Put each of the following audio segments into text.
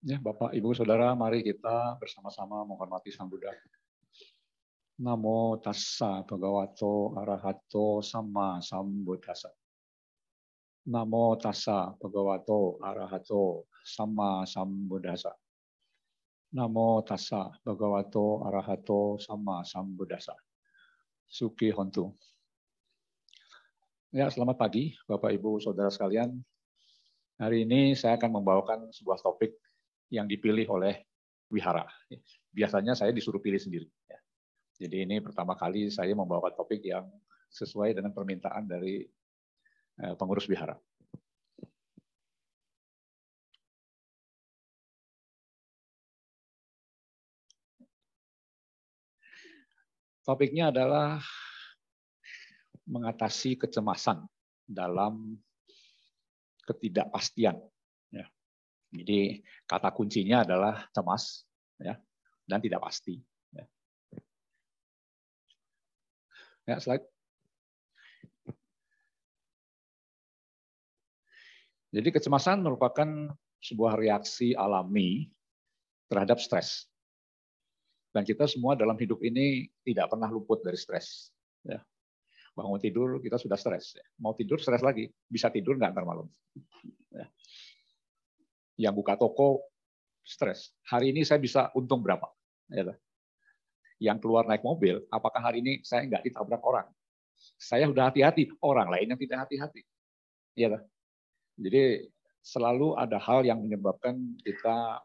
Ya, Bapak, Ibu, Saudara, mari kita bersama-sama menghormati Sang Buddha. Namo tassa bhagavato arahato sama sambuddhasa. Namo tassa bhagavato arahato sama sambuddhasa. Namo tassa bhagavato arahato sama sambuddhasa. Suki hontu. Ya, selamat pagi Bapak Ibu Saudara sekalian. Hari ini saya akan membawakan sebuah topik yang dipilih oleh wihara. Biasanya saya disuruh pilih sendiri. Ya. Jadi ini pertama kali saya membawa topik yang sesuai dengan permintaan dari eh, pengurus wihara. Topiknya adalah mengatasi kecemasan dalam ketidakpastian jadi kata kuncinya adalah cemas ya, dan tidak pasti. Ya, ya slide. Jadi kecemasan merupakan sebuah reaksi alami terhadap stres. Dan kita semua dalam hidup ini tidak pernah luput dari stres. Ya. Bangun tidur kita sudah stres. Ya. Mau tidur stres lagi, bisa tidur nggak ntar malam. Ya yang buka toko stres. Hari ini saya bisa untung berapa? Ya yang keluar naik mobil, apakah hari ini saya nggak ditabrak orang? Saya sudah hati-hati, orang lain yang tidak hati-hati. Ya, jadi selalu ada hal yang menyebabkan kita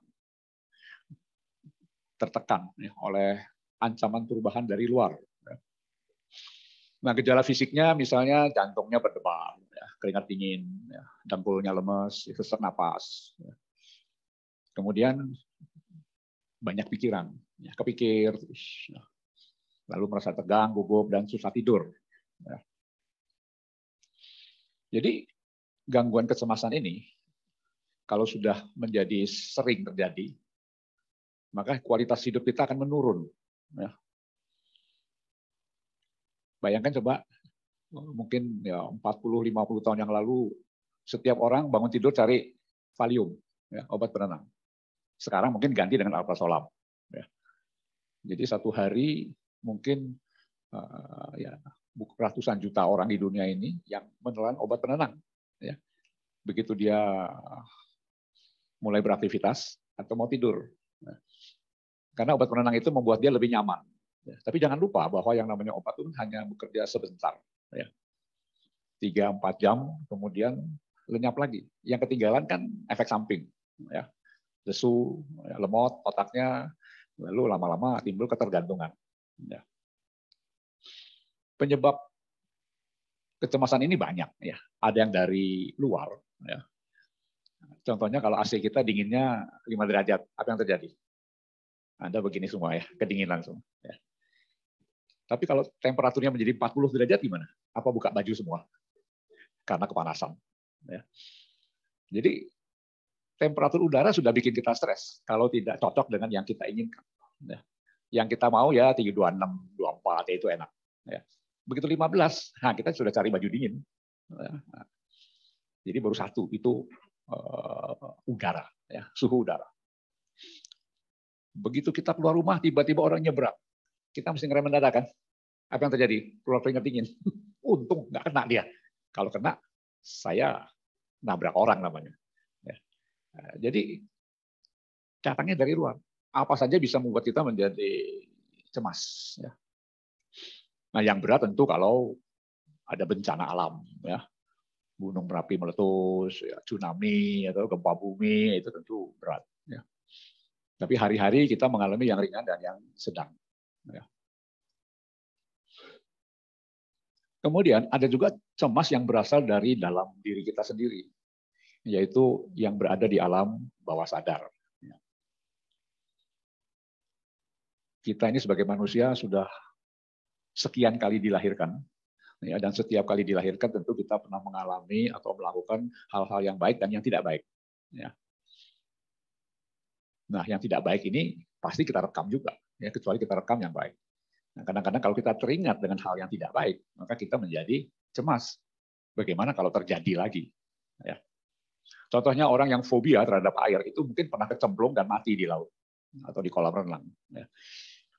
tertekan ya, oleh ancaman perubahan dari luar. Ya. Nah, gejala fisiknya misalnya jantungnya berdebar, keringat dingin, dengkulnya lemes, sesak napas, Kemudian banyak pikiran, ya, kepikir, ya. lalu merasa tegang, gugup, dan susah tidur. Ya. Jadi gangguan kecemasan ini, kalau sudah menjadi sering terjadi, maka kualitas hidup kita akan menurun. Ya. Bayangkan coba, eh, mungkin ya 40-50 tahun yang lalu, setiap orang bangun tidur cari Valium, ya, obat penenang. Sekarang mungkin ganti dengan alprazolam. Ya. Jadi satu hari mungkin uh, ya ratusan juta orang di dunia ini yang menelan obat penenang. Ya. Begitu dia mulai beraktivitas atau mau tidur. Ya. Karena obat penenang itu membuat dia lebih nyaman. Ya. Tapi jangan lupa bahwa yang namanya obat itu hanya bekerja sebentar. Ya. 3-4 jam, kemudian lenyap lagi. Yang ketinggalan kan efek samping. Ya lesu, ya, lemot otaknya, lalu lama-lama timbul ketergantungan. Ya. Penyebab kecemasan ini banyak ya. Ada yang dari luar ya. Contohnya kalau AC kita dinginnya 5 derajat, apa yang terjadi? Anda begini semua ya, kedinginan semua. Ya. Tapi kalau temperaturnya menjadi 40 derajat gimana? Apa buka baju semua? Karena kepanasan. Ya. Jadi temperatur udara sudah bikin kita stres kalau tidak cocok dengan yang kita inginkan. Ya. Yang kita mau ya 26, 24 itu enak. Ya. Begitu 15, nah kita sudah cari baju dingin. Ya. Jadi baru satu itu uh, udara, ya, suhu udara. Begitu kita keluar rumah, tiba-tiba orang nyebrang. Kita mesti ngerem mendadak kan? Apa yang terjadi? Keluar keringat dingin. Untung nggak kena dia. Kalau kena, saya nabrak orang namanya. Nah, jadi datangnya dari luar. Apa saja bisa membuat kita menjadi cemas. Ya. Nah yang berat tentu kalau ada bencana alam, ya gunung berapi meletus, ya, tsunami atau gempa bumi itu tentu berat. Ya. Tapi hari-hari kita mengalami yang ringan dan yang sedang. Ya. Kemudian ada juga cemas yang berasal dari dalam diri kita sendiri yaitu yang berada di alam bawah sadar. Kita ini sebagai manusia sudah sekian kali dilahirkan, ya, dan setiap kali dilahirkan tentu kita pernah mengalami atau melakukan hal-hal yang baik dan yang tidak baik. Ya. Nah, yang tidak baik ini pasti kita rekam juga, ya, kecuali kita rekam yang baik. kadang nah, kadang-kadang kalau kita teringat dengan hal yang tidak baik, maka kita menjadi cemas. Bagaimana kalau terjadi lagi? Ya, Contohnya orang yang fobia terhadap air itu mungkin pernah kecemplung dan mati di laut atau di kolam renang. Ya.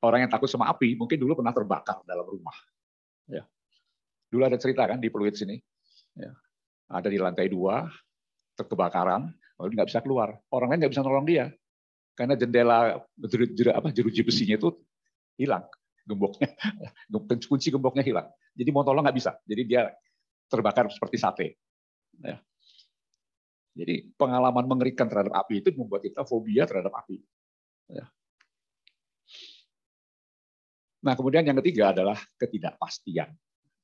Orang yang takut sama api mungkin dulu pernah terbakar dalam rumah. Ya. Dulu ada cerita kan di peluit sini. Ya. Ada di lantai dua, terkebakaran, lalu nggak bisa keluar. Orang lain nggak bisa nolong dia. Karena jendela apa, jeruji besinya itu hilang gemboknya kunci gemboknya hilang jadi mau tolong nggak bisa jadi dia terbakar seperti sate ya. Jadi pengalaman mengerikan terhadap api itu membuat kita fobia terhadap api. Ya. Nah kemudian yang ketiga adalah ketidakpastian.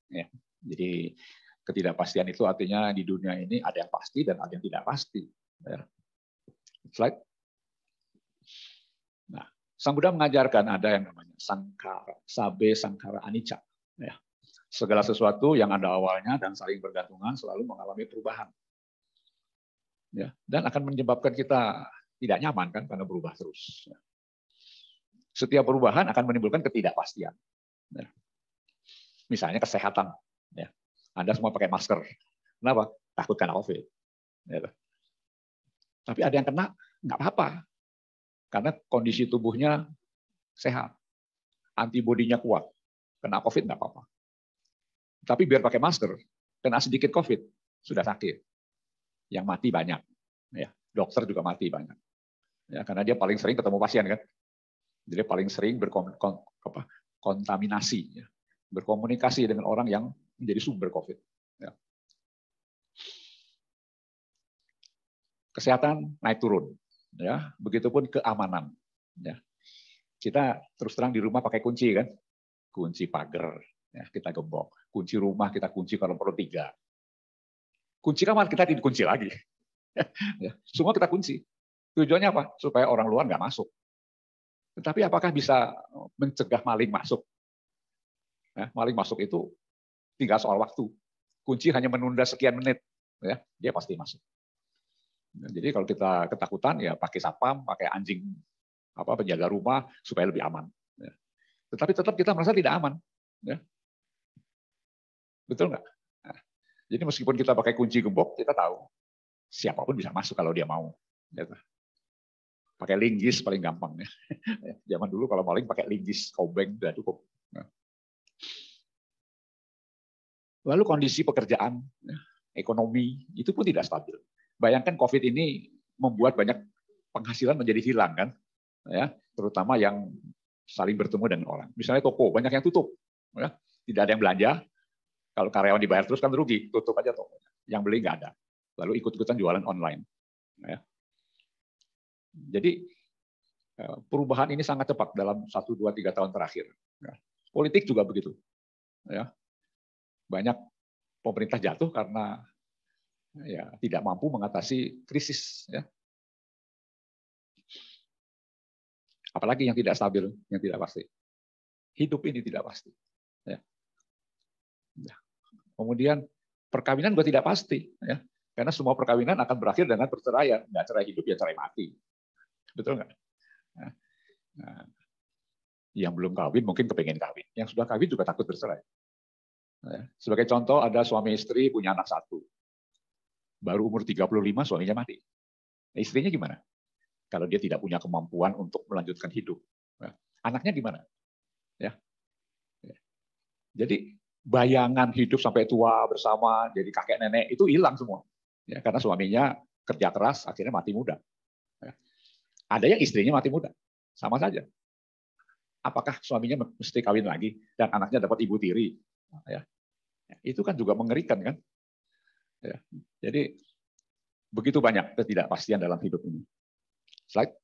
Ya. Jadi ketidakpastian itu artinya di dunia ini ada yang pasti dan ada yang tidak pasti. Ya. Slide. Nah, Sang Buddha mengajarkan ada yang namanya sangkara, sabe sangkara anicca. Segala sesuatu yang ada awalnya dan saling bergantungan selalu mengalami perubahan ya, dan akan menyebabkan kita tidak nyaman kan karena berubah terus. Ya. Setiap perubahan akan menimbulkan ketidakpastian. Ya. Misalnya kesehatan. Ya. Anda semua pakai masker. Kenapa? Takut karena COVID. Ya. Tapi ada yang kena, nggak apa-apa. Karena kondisi tubuhnya sehat. Antibodinya kuat. Kena COVID nggak apa-apa. Tapi biar pakai masker, kena sedikit COVID, sudah sakit yang mati banyak. Ya, dokter juga mati banyak. Ya, karena dia paling sering ketemu pasien kan. Jadi paling sering berkontaminasi, ya. berkomunikasi dengan orang yang menjadi sumber COVID. Ya. Kesehatan naik turun, ya. Begitupun keamanan. Ya. Kita terus terang di rumah pakai kunci kan, kunci pagar, ya, kita gembok. Kunci rumah kita kunci kalau perlu tiga kunci kamar kita tidak kunci lagi. Ya, semua kita kunci. Tujuannya apa? Supaya orang luar nggak masuk. Tetapi apakah bisa mencegah maling masuk? Nah, maling masuk itu tinggal soal waktu. Kunci hanya menunda sekian menit, ya dia pasti masuk. Ya, jadi kalau kita ketakutan ya pakai sapam, pakai anjing apa penjaga rumah supaya lebih aman. Ya. Tetapi tetap kita merasa tidak aman. Ya. Betul nggak? Jadi meskipun kita pakai kunci gembok, kita tahu siapapun bisa masuk kalau dia mau. Ya pakai linggis paling gampang ya. Zaman dulu kalau maling pakai linggis kobeng sudah cukup. Nah. Lalu kondisi pekerjaan, ya, ekonomi itu pun tidak stabil. Bayangkan COVID ini membuat banyak penghasilan menjadi hilang kan, ya terutama yang saling bertemu dengan orang. Misalnya toko banyak yang tutup, ya. tidak ada yang belanja, kalau karyawan dibayar terus kan rugi, tutup aja toko. Yang beli nggak ada. Lalu ikut-ikutan jualan online. Ya. Jadi eh, perubahan ini sangat cepat dalam satu 2, 3 tahun terakhir. Ya. Politik juga begitu. Ya. Banyak pemerintah jatuh karena ya tidak mampu mengatasi krisis ya. Apalagi yang tidak stabil, yang tidak pasti. Hidup ini tidak pasti. Ya. ya. Kemudian perkawinan gue tidak pasti, ya. karena semua perkawinan akan berakhir dengan perceraian. Nggak cerai hidup ya cerai mati, betul nggak? Ya. Nah, yang belum kawin mungkin kepengen kawin, yang sudah kawin juga takut bercerai. Ya. Sebagai contoh ada suami istri punya anak satu, baru umur 35 suaminya mati. Nah, istrinya gimana? Kalau dia tidak punya kemampuan untuk melanjutkan hidup, ya. anaknya gimana? Ya. Jadi bayangan hidup sampai tua bersama jadi kakek nenek itu hilang semua ya karena suaminya kerja keras akhirnya mati muda ya. ada yang istrinya mati muda sama saja apakah suaminya mesti kawin lagi dan anaknya dapat ibu tiri ya itu kan juga mengerikan kan ya. jadi begitu banyak ketidakpastian dalam hidup ini slide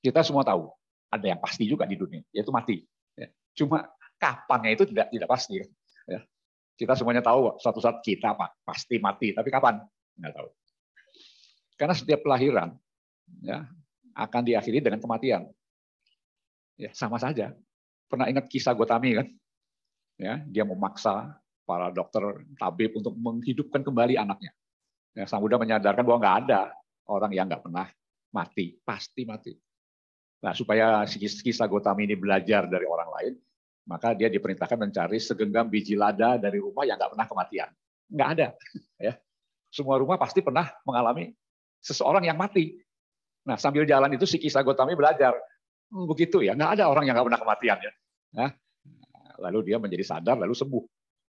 kita semua tahu ada yang pasti juga di dunia yaitu mati Cuma kapannya itu tidak tidak pasti. Ya. ya. Kita semuanya tahu satu saat kita pasti mati, tapi kapan? Nggak tahu. Karena setiap kelahiran ya, akan diakhiri dengan kematian. Ya, sama saja. Pernah ingat kisah Gotami kan? Ya, dia memaksa para dokter tabib untuk menghidupkan kembali anaknya. Ya, sang Buddha menyadarkan bahwa nggak ada orang yang nggak pernah mati, pasti mati. Nah, supaya kisah Gotam ini belajar dari orang lain, maka dia diperintahkan mencari segenggam biji lada dari rumah yang nggak pernah kematian. Nggak ada. Ya. Semua rumah pasti pernah mengalami seseorang yang mati. Nah, sambil jalan itu si kisah Gotami belajar. Hmm, begitu ya, nggak ada orang yang nggak pernah kematian. Ya. Nah, lalu dia menjadi sadar, lalu sembuh.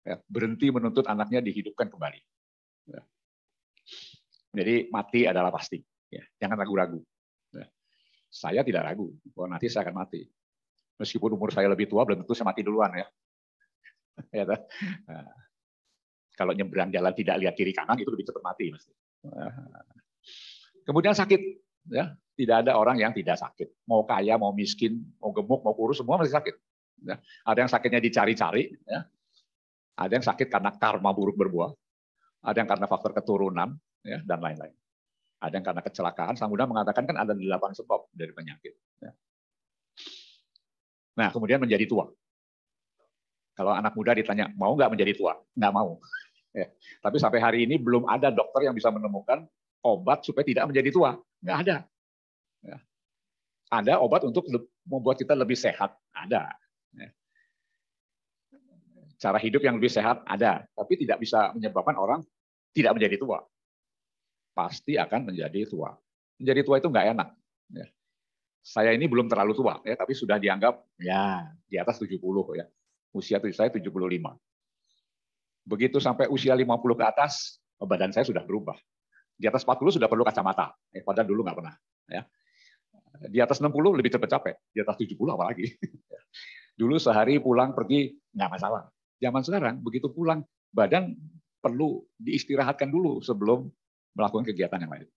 Ya, berhenti menuntut anaknya dihidupkan kembali. Ya. Jadi mati adalah pasti. Ya. Jangan ragu-ragu saya tidak ragu bahwa nanti saya akan mati. Meskipun umur saya lebih tua, belum tentu saya mati duluan ya. ya nah, kalau nyebrang jalan tidak lihat kiri kanan itu lebih cepat mati mesti. Nah, kemudian sakit, ya tidak ada orang yang tidak sakit. Mau kaya, mau miskin, mau gemuk, mau kurus, semua masih sakit. Ya. Ada yang sakitnya dicari-cari, ya. ada yang sakit karena karma buruk berbuah, ada yang karena faktor keturunan, ya, dan lain-lain. Ada yang karena kecelakaan, Sang Buddha mengatakan kan ada delapan sebab dari penyakit. Ya. Nah, kemudian menjadi tua. Kalau anak muda ditanya, mau nggak menjadi tua? Nggak mau. Ya. Tapi sampai hari ini belum ada dokter yang bisa menemukan obat supaya tidak menjadi tua. Nggak ada. Ya. Ada obat untuk membuat kita lebih sehat. Ada. Ya. Cara hidup yang lebih sehat ada, tapi tidak bisa menyebabkan orang tidak menjadi tua pasti akan menjadi tua. Menjadi tua itu nggak enak. Ya. Saya ini belum terlalu tua, ya, tapi sudah dianggap ya di atas 70 ya. Usia saya 75. Begitu sampai usia 50 ke atas, oh, badan saya sudah berubah. Di atas 40 sudah perlu kacamata, ya, padahal dulu nggak pernah. Ya. Di atas 60 lebih cepat capek, di atas 70 apalagi. dulu sehari pulang pergi nggak masalah. Zaman sekarang begitu pulang badan perlu diistirahatkan dulu sebelum melakukan kegiatan yang lain.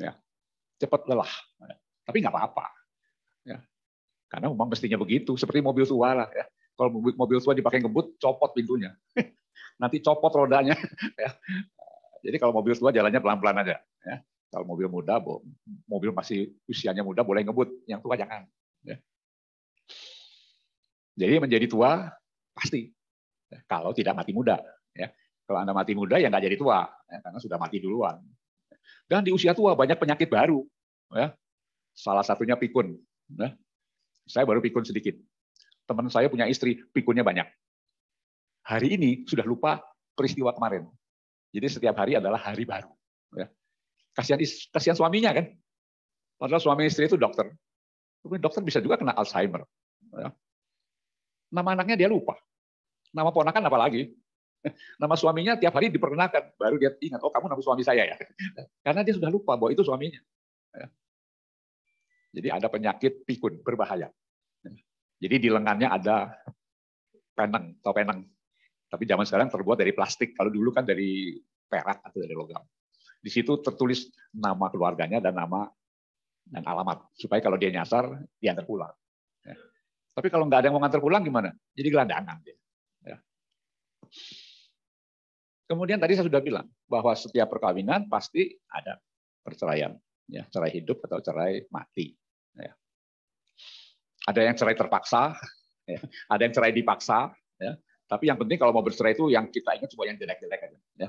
Ya. Cepat lelah. Ya. Tapi nggak apa-apa. Ya. Karena memang mestinya begitu. Seperti mobil tua lah. Ya. Kalau mobil, tua dipakai ngebut, copot pintunya. Nanti copot rodanya. Ya. Jadi kalau mobil tua jalannya pelan-pelan aja. Ya. Kalau mobil muda, mobil masih usianya muda boleh ngebut. Yang tua jangan. Ya. Jadi menjadi tua pasti. Ya. Kalau tidak mati muda. Kalau Anda mati muda ya nggak jadi tua, ya, karena sudah mati duluan. Dan di usia tua banyak penyakit baru. Ya. Salah satunya pikun. Ya. Saya baru pikun sedikit. Teman saya punya istri, pikunnya banyak. Hari ini sudah lupa peristiwa kemarin. Jadi setiap hari adalah hari baru. Ya. Kasihan, kasihan suaminya kan. Padahal suami istri itu dokter. dokter bisa juga kena Alzheimer. Ya. Nama anaknya dia lupa. Nama ponakan apalagi. Nama suaminya tiap hari diperkenalkan, baru dia ingat, oh kamu nama suami saya ya. Karena dia sudah lupa bahwa itu suaminya. Ya. Jadi ada penyakit pikun, berbahaya. Ya. Jadi di lengannya ada peneng atau peneng. Tapi zaman sekarang terbuat dari plastik. Kalau dulu kan dari perak atau dari logam. Di situ tertulis nama keluarganya dan nama dan alamat. Supaya kalau dia nyasar, diantar pulang. Ya. Tapi kalau nggak ada yang mau ngantar pulang gimana? Jadi gelandangan dia. Kemudian tadi saya sudah bilang bahwa setiap perkawinan pasti ada perceraian, ya, cerai hidup atau cerai mati. Ya. Ada yang cerai terpaksa, ya. ada yang cerai dipaksa. Ya. Tapi yang penting kalau mau bercerai itu yang kita ingat cuma yang jelek-jelek aja. Ya.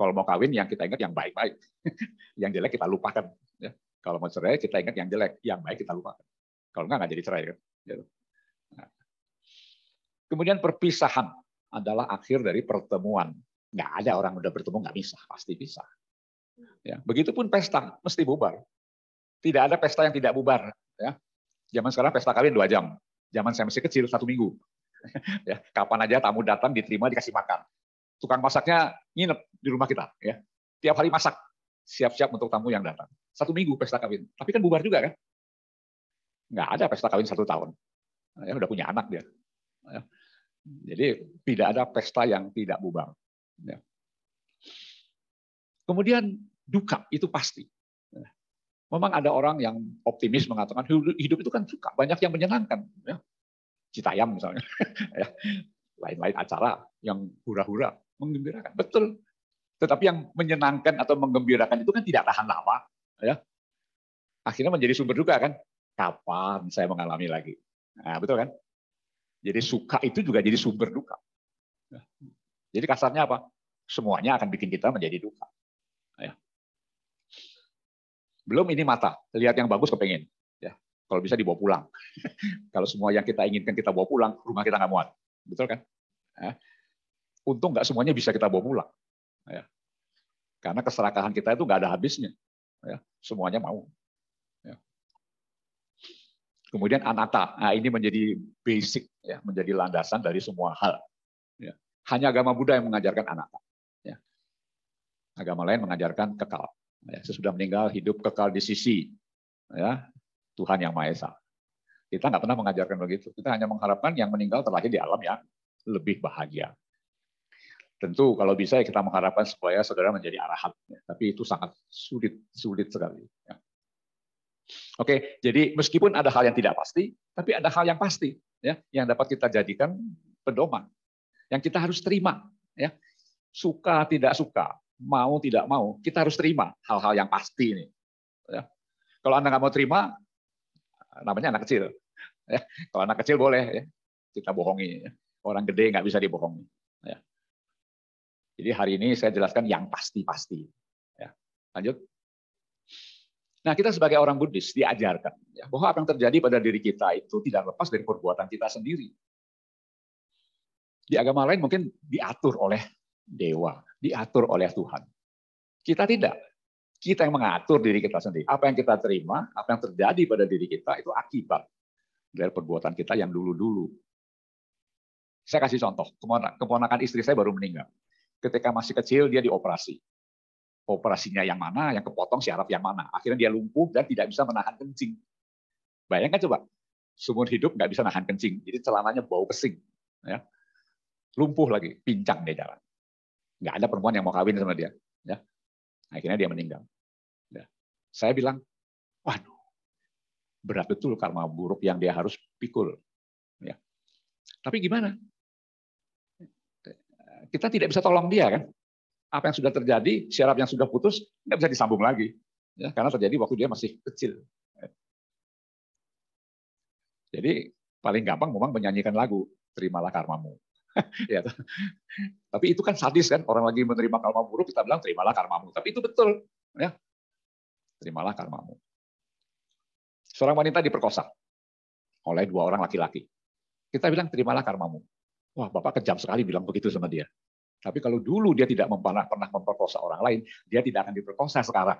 Kalau mau kawin yang kita ingat yang baik-baik, yang jelek kita lupakan. Ya. Kalau mau cerai kita ingat yang jelek, yang baik kita lupakan. Kalau enggak nggak jadi cerai kan. Ya. Nah. Kemudian perpisahan adalah akhir dari pertemuan Nggak ada orang udah bertemu nggak bisa, pasti bisa. Ya, begitupun pesta mesti bubar. Tidak ada pesta yang tidak bubar. Ya. Zaman sekarang pesta kawin dua jam. Zaman saya masih kecil satu minggu. ya, kapan aja tamu datang diterima dikasih makan. Tukang masaknya nginep di rumah kita. Ya. Tiap hari masak siap-siap untuk tamu yang datang. Satu minggu pesta kawin. Tapi kan bubar juga kan? Nggak ada pesta kawin satu tahun. Ya, udah punya anak dia. Ya. Jadi tidak ada pesta yang tidak bubar. Ya. Kemudian duka itu pasti. Ya. Memang ada orang yang optimis mengatakan hidup itu kan suka, banyak yang menyenangkan. Ya. Citayam misalnya, ya. lain-lain acara yang hura-hura, menggembirakan. Betul. Tetapi yang menyenangkan atau menggembirakan itu kan tidak tahan lama. Akhirnya menjadi sumber duka kan. Kapan saya mengalami lagi? Nah, betul kan? Jadi suka itu juga jadi sumber duka. Jadi kasarnya apa? Semuanya akan bikin kita menjadi duka. Ya. Belum ini mata. Lihat yang bagus kepengen. Ya. Kalau bisa dibawa pulang. Kalau semua yang kita inginkan kita bawa pulang, rumah kita nggak muat. Betul kan? Ya. Untung nggak semuanya bisa kita bawa pulang. Ya. Karena keserakahan kita itu nggak ada habisnya. Ya. Semuanya mau. Ya. Kemudian anata, nah, ini menjadi basic, ya, menjadi landasan dari semua hal. Hanya agama Buddha yang mengajarkan anak. Ya. Agama lain mengajarkan kekal. Ya, sesudah meninggal hidup kekal di sisi ya, Tuhan yang Maha Esa. Kita nggak pernah mengajarkan begitu. Kita hanya mengharapkan yang meninggal terlahir di alam yang lebih bahagia. Tentu kalau bisa ya kita mengharapkan supaya saudara menjadi arahat. Ya. Tapi itu sangat sulit, sulit sekali. Ya. Oke, jadi meskipun ada hal yang tidak pasti, tapi ada hal yang pasti ya yang dapat kita jadikan pedoman yang kita harus terima ya suka tidak suka mau tidak mau kita harus terima hal-hal yang pasti ini ya. kalau anda nggak mau terima namanya anak kecil ya. kalau anak kecil boleh ya. kita bohongi ya. orang gede nggak bisa dibohongi ya. jadi hari ini saya jelaskan yang pasti-pasti ya. lanjut Nah, kita sebagai orang Buddhis diajarkan ya, bahwa apa yang terjadi pada diri kita itu tidak lepas dari perbuatan kita sendiri. Di agama lain mungkin diatur oleh dewa, diatur oleh Tuhan. Kita tidak. Kita yang mengatur diri kita sendiri. Apa yang kita terima, apa yang terjadi pada diri kita itu akibat dari perbuatan kita yang dulu-dulu. Saya kasih contoh, keponakan istri saya baru meninggal. Ketika masih kecil dia dioperasi. Operasinya yang mana, yang kepotong syaraf yang mana. Akhirnya dia lumpuh dan tidak bisa menahan kencing. Bayangkan coba, seumur hidup nggak bisa menahan kencing, jadi celananya bau pesing. Ya lumpuh lagi, pincang dia jalan. Nggak ada perempuan yang mau kawin sama dia. Ya. Akhirnya dia meninggal. Ya. Saya bilang, waduh, berat betul karma buruk yang dia harus pikul. Ya. Tapi gimana? Kita tidak bisa tolong dia kan? Apa yang sudah terjadi, syarat yang sudah putus, nggak bisa disambung lagi. Ya, karena terjadi waktu dia masih kecil. Jadi paling gampang memang menyanyikan lagu, terimalah karmamu. ya. Tapi itu kan sadis kan, orang lagi menerima karma buruk kita bilang terimalah karmamu. Tapi itu betul, ya. Terimalah karmamu. Seorang wanita diperkosa oleh dua orang laki-laki. Kita bilang terimalah karmamu. Wah, Bapak kejam sekali bilang begitu sama dia. Tapi kalau dulu dia tidak pernah pernah memperkosa orang lain, dia tidak akan diperkosa sekarang.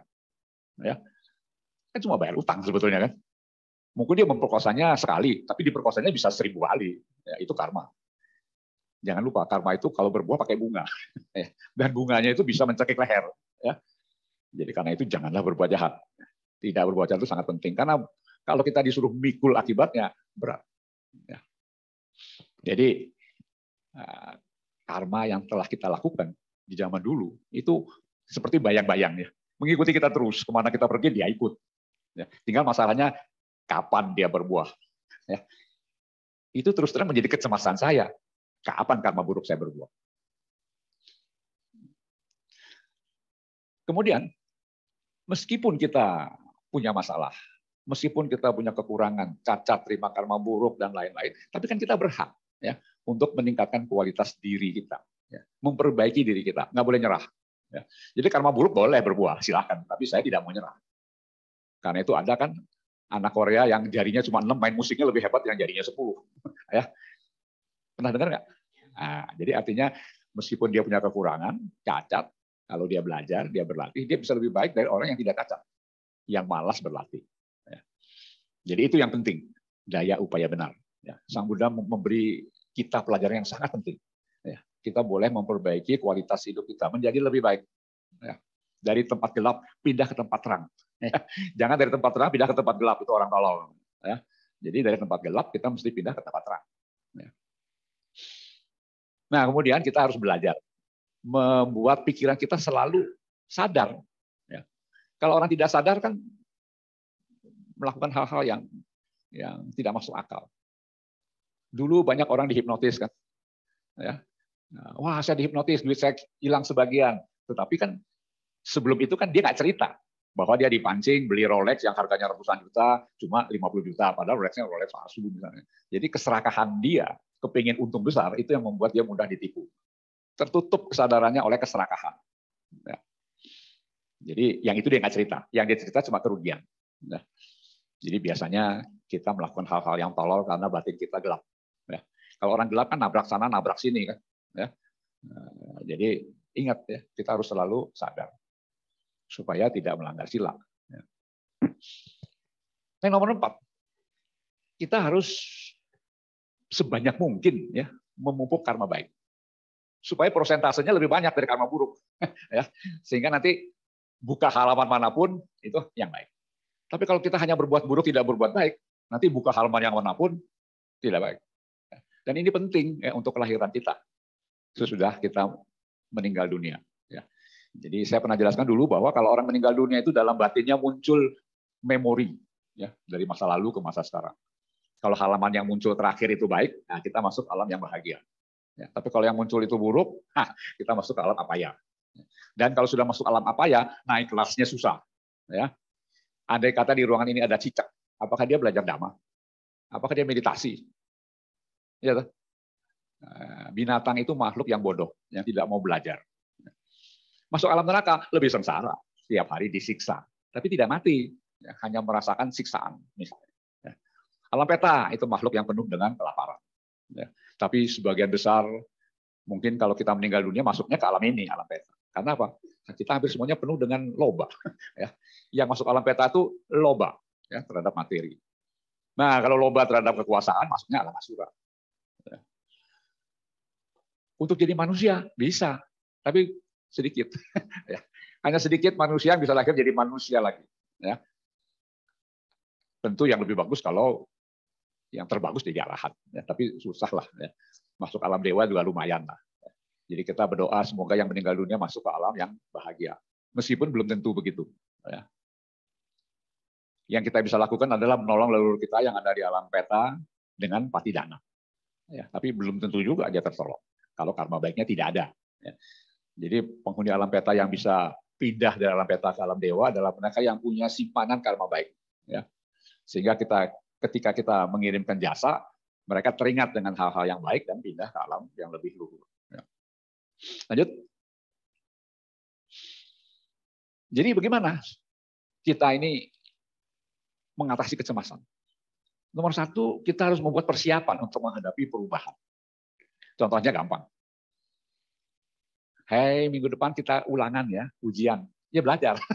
Ya. Kan cuma bayar utang sebetulnya kan. Mungkin dia memperkosanya sekali, tapi diperkosanya bisa seribu kali. Ya, itu karma. Jangan lupa karma itu kalau berbuah pakai bunga. Eh, dan bunganya itu bisa mencekik leher. Ya. Jadi karena itu janganlah berbuat jahat. Tidak berbuat jahat itu sangat penting. Karena kalau kita disuruh mikul akibatnya, berat. Ya. Jadi eh, karma yang telah kita lakukan di zaman dulu itu seperti bayang-bayang ya mengikuti kita terus kemana kita pergi dia ikut ya. tinggal masalahnya kapan dia berbuah ya. itu terus terang menjadi kecemasan saya Kapan karma buruk saya berbuat? Kemudian, meskipun kita punya masalah, meskipun kita punya kekurangan, cacat, terima karma buruk dan lain-lain, tapi kan kita berhak ya untuk meningkatkan kualitas diri kita, ya, memperbaiki diri kita, nggak boleh nyerah. Ya. Jadi karma buruk boleh berbuah, silahkan, tapi saya tidak mau nyerah. Karena itu ada kan anak Korea yang jarinya cuma 6 main musiknya lebih hebat yang jarinya 10. ya, Pernah dengar nggak? Nah, jadi artinya meskipun dia punya kekurangan, cacat, kalau dia belajar, dia berlatih, dia bisa lebih baik dari orang yang tidak cacat, yang malas berlatih. Ya. Jadi itu yang penting, daya upaya benar. Ya. Sang Buddha memberi kita pelajaran yang sangat penting. Ya. Kita boleh memperbaiki kualitas hidup kita menjadi lebih baik. Dari tempat gelap pindah ke tempat terang. Eh. Jangan dari tempat terang pindah ke tempat gelap itu orang tolong. Jadi dari tempat gelap kita mesti pindah ke tempat terang. Nah, kemudian kita harus belajar membuat pikiran kita selalu sadar. Ya. Kalau orang tidak sadar kan melakukan hal-hal yang yang tidak masuk akal. Dulu banyak orang dihipnotis kan, ya. Nah, wah saya dihipnotis, duit saya hilang sebagian. Tetapi kan sebelum itu kan dia nggak cerita bahwa dia dipancing beli Rolex yang harganya ratusan juta, cuma 50 juta, padahal Rolexnya Rolex palsu misalnya. Jadi keserakahan dia kepingin untung besar, itu yang membuat dia mudah ditipu. Tertutup kesadarannya oleh keserakahan. Ya. Jadi yang itu dia nggak cerita. Yang dia cerita cuma kerugian. Ya. Jadi biasanya kita melakukan hal-hal yang tolol karena batin kita gelap. Ya. Kalau orang gelap kan nabrak sana, nabrak sini kan. Ya. Nah, jadi ingat ya, kita harus selalu sadar supaya tidak melanggar sila. Ya. Yang nomor empat, kita harus sebanyak mungkin ya memupuk karma baik supaya persentasenya lebih banyak dari karma buruk ya sehingga nanti buka halaman manapun itu yang baik tapi kalau kita hanya berbuat buruk tidak berbuat baik nanti buka halaman yang manapun tidak baik dan ini penting ya, untuk kelahiran kita sesudah kita meninggal dunia ya jadi saya pernah jelaskan dulu bahwa kalau orang meninggal dunia itu dalam batinnya muncul memori ya dari masa lalu ke masa sekarang kalau halaman yang muncul terakhir itu baik, nah kita masuk alam yang bahagia. Ya, tapi kalau yang muncul itu buruk, nah, kita masuk ke alam apa ya. Dan kalau sudah masuk alam apa ya, naik kelasnya susah. Ya. Andai kata di ruangan ini ada cicak, apakah dia belajar dhamma? Apakah dia meditasi? Ya, binatang itu makhluk yang bodoh, yang tidak mau belajar. Masuk alam neraka lebih sengsara, setiap hari disiksa, tapi tidak mati, ya, hanya merasakan siksaan misalnya. Alam peta itu makhluk yang penuh dengan kelaparan. Ya. Tapi sebagian besar mungkin kalau kita meninggal dunia masuknya ke alam ini, alam peta. Karena apa? Nah, kita hampir semuanya penuh dengan loba. Ya. Yang masuk alam peta itu loba ya, terhadap materi. Nah, kalau loba terhadap kekuasaan masuknya alam asura. Ya. Untuk jadi manusia bisa, tapi sedikit. ya. Hanya sedikit manusia yang bisa lahir jadi manusia lagi. Ya. Tentu yang lebih bagus kalau yang terbagus jadi arahan. Ya, tapi susah lah. Ya. Masuk alam dewa juga lumayan lah. Ya. Jadi kita berdoa semoga yang meninggal dunia masuk ke alam yang bahagia. Meskipun belum tentu begitu. Ya. Yang kita bisa lakukan adalah menolong leluhur kita yang ada di alam peta dengan pati dana. Ya, tapi belum tentu juga dia tertolong. Kalau karma baiknya tidak ada. Ya. Jadi penghuni alam peta yang bisa pindah dari alam peta ke alam dewa adalah mereka yang punya simpanan karma baik. Ya. Sehingga kita ketika kita mengirimkan jasa, mereka teringat dengan hal-hal yang baik dan pindah ke alam yang lebih luhur. Ya. Lanjut. Jadi bagaimana kita ini mengatasi kecemasan? Nomor satu, kita harus membuat persiapan untuk menghadapi perubahan. Contohnya gampang. Hei, minggu depan kita ulangan ya, ujian ya belajar.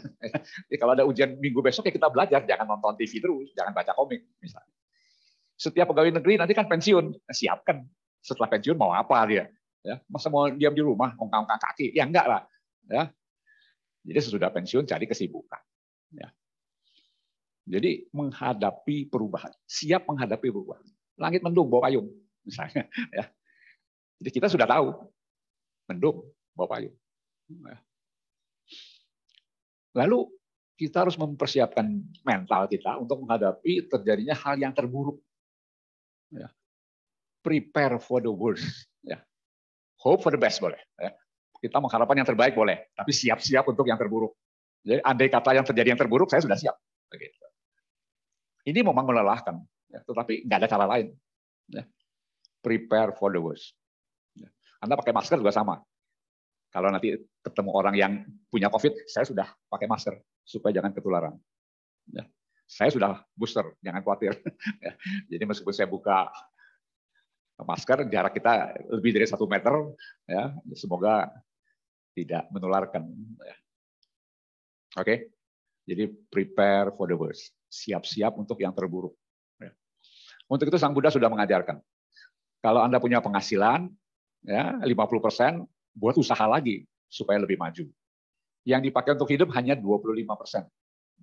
ya, kalau ada ujian minggu besok ya kita belajar, jangan nonton TV terus, jangan baca komik misalnya. Setiap pegawai negeri nanti kan pensiun, siapkan setelah pensiun mau apa dia. Ya, masa mau diam di rumah, ongkang-ongkang kaki, ya enggak lah. Ya. Jadi sesudah pensiun cari kesibukan. Ya. Jadi menghadapi perubahan, siap menghadapi perubahan. Langit mendung bawa payung misalnya. Ya. Jadi kita sudah tahu mendung bawa payung. Ya. Lalu kita harus mempersiapkan mental kita untuk menghadapi terjadinya hal yang terburuk. Ya. Prepare for the worst. Ya. Hope for the best boleh. Ya. Kita mengharapkan yang terbaik boleh, tapi siap-siap untuk yang terburuk. Jadi andai kata yang terjadi yang terburuk, saya sudah siap. Begitu. Ini memang melelahkan, ya. tetapi nggak ada cara lain. Ya. Prepare for the worst. Ya. Anda pakai masker juga sama. Kalau nanti ketemu orang yang punya COVID, saya sudah pakai masker supaya jangan ketularan. Ya. Saya sudah booster, jangan khawatir. Ya. Jadi meskipun saya buka masker, jarak kita lebih dari satu meter, ya semoga tidak menularkan. Ya. Oke, jadi prepare for the worst, siap-siap untuk yang terburuk. Ya. Untuk itu Sang Buddha sudah mengajarkan, kalau Anda punya penghasilan, ya 50 persen, buat usaha lagi supaya lebih maju. Yang dipakai untuk hidup hanya 25 persen,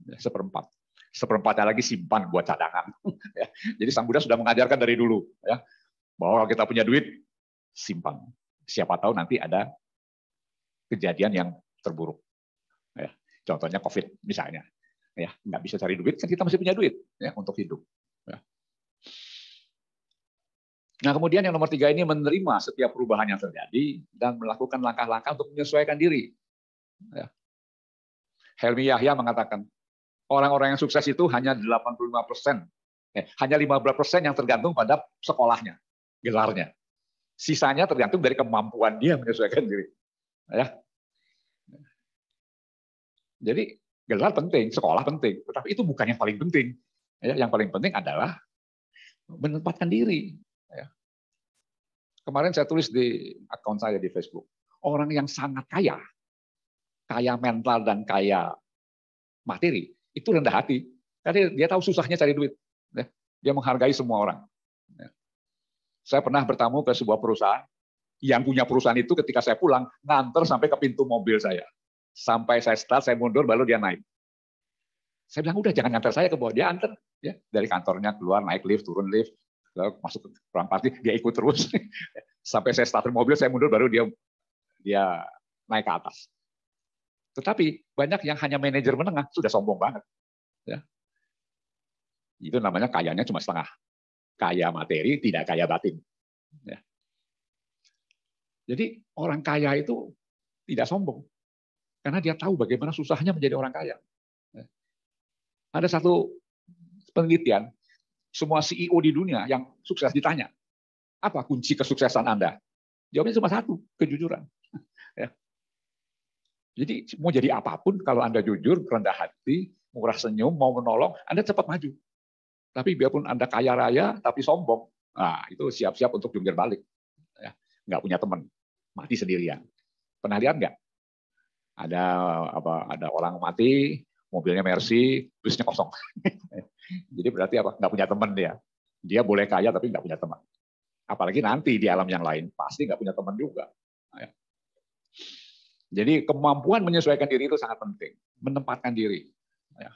ya, seperempat. Seperempatnya lagi simpan buat cadangan. Ya, jadi Sang Buddha sudah mengajarkan dari dulu ya bahwa kalau kita punya duit simpan. Siapa tahu nanti ada kejadian yang terburuk. Ya, contohnya COVID misalnya. Ya, nggak bisa cari duit kan kita masih punya duit ya, untuk hidup. Nah kemudian yang nomor tiga ini menerima setiap perubahan yang terjadi dan melakukan langkah-langkah untuk menyesuaikan diri. Ya. Helmi Yahya mengatakan, orang-orang yang sukses itu hanya 85 persen. Eh, hanya 15 persen yang tergantung pada sekolahnya, gelarnya. Sisanya tergantung dari kemampuan dia menyesuaikan diri. Ya. Jadi gelar penting, sekolah penting, tetapi itu bukan yang paling penting. Ya, yang paling penting adalah menempatkan diri. Ya. Kemarin saya tulis di akun saya di Facebook, orang yang sangat kaya, kaya mental dan kaya materi, itu rendah hati. Karena dia tahu susahnya cari duit. Ya. Dia menghargai semua orang. Ya. Saya pernah bertamu ke sebuah perusahaan, yang punya perusahaan itu ketika saya pulang, nganter sampai ke pintu mobil saya. Sampai saya start, saya mundur, baru dia naik. Saya bilang, udah jangan nganter saya ke bawah. Dia anter. Ya, dari kantornya keluar, naik lift, turun lift, lalu masuk ke perang parkir, dia ikut terus sampai saya starter mobil saya mundur baru dia dia naik ke atas tetapi banyak yang hanya manajer menengah sudah sombong banget ya itu namanya kayanya cuma setengah kaya materi tidak kaya batin ya. jadi orang kaya itu tidak sombong karena dia tahu bagaimana susahnya menjadi orang kaya ya. ada satu penelitian semua CEO di dunia yang sukses ditanya, apa kunci kesuksesan Anda? Jawabnya cuma satu, kejujuran. ya. Jadi mau jadi apapun, kalau Anda jujur, rendah hati, murah senyum, mau menolong, Anda cepat maju. Tapi biarpun Anda kaya raya, tapi sombong, nah, itu siap-siap untuk jungkir balik. Ya. Nggak punya teman, mati sendirian. Pernah lihat nggak? Ada apa? Ada orang mati, mobilnya Mercy, busnya kosong. Jadi berarti apa? Nggak punya teman dia. Dia boleh kaya tapi nggak punya teman. Apalagi nanti di alam yang lain, pasti nggak punya teman juga. Ya. Jadi kemampuan menyesuaikan diri itu sangat penting. Menempatkan diri. Ya.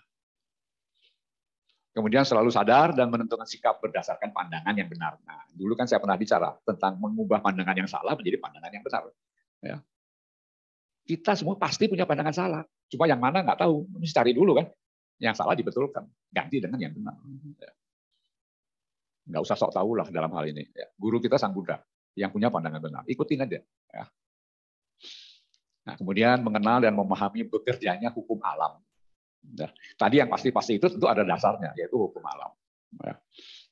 Kemudian selalu sadar dan menentukan sikap berdasarkan pandangan yang benar. Nah, dulu kan saya pernah bicara tentang mengubah pandangan yang salah menjadi pandangan yang benar. Ya. Kita semua pasti punya pandangan salah Cuma yang mana nggak tahu, mesti cari dulu kan. Yang salah dibetulkan, ganti dengan yang benar. Ya. Nggak usah sok tahu lah dalam hal ini. Ya. Guru kita sang Buddha yang punya pandangan benar, ikutin aja. Ya. Nah, kemudian mengenal dan memahami bekerjanya hukum alam. Nah, tadi yang pasti-pasti itu tentu ada dasarnya, yaitu hukum alam.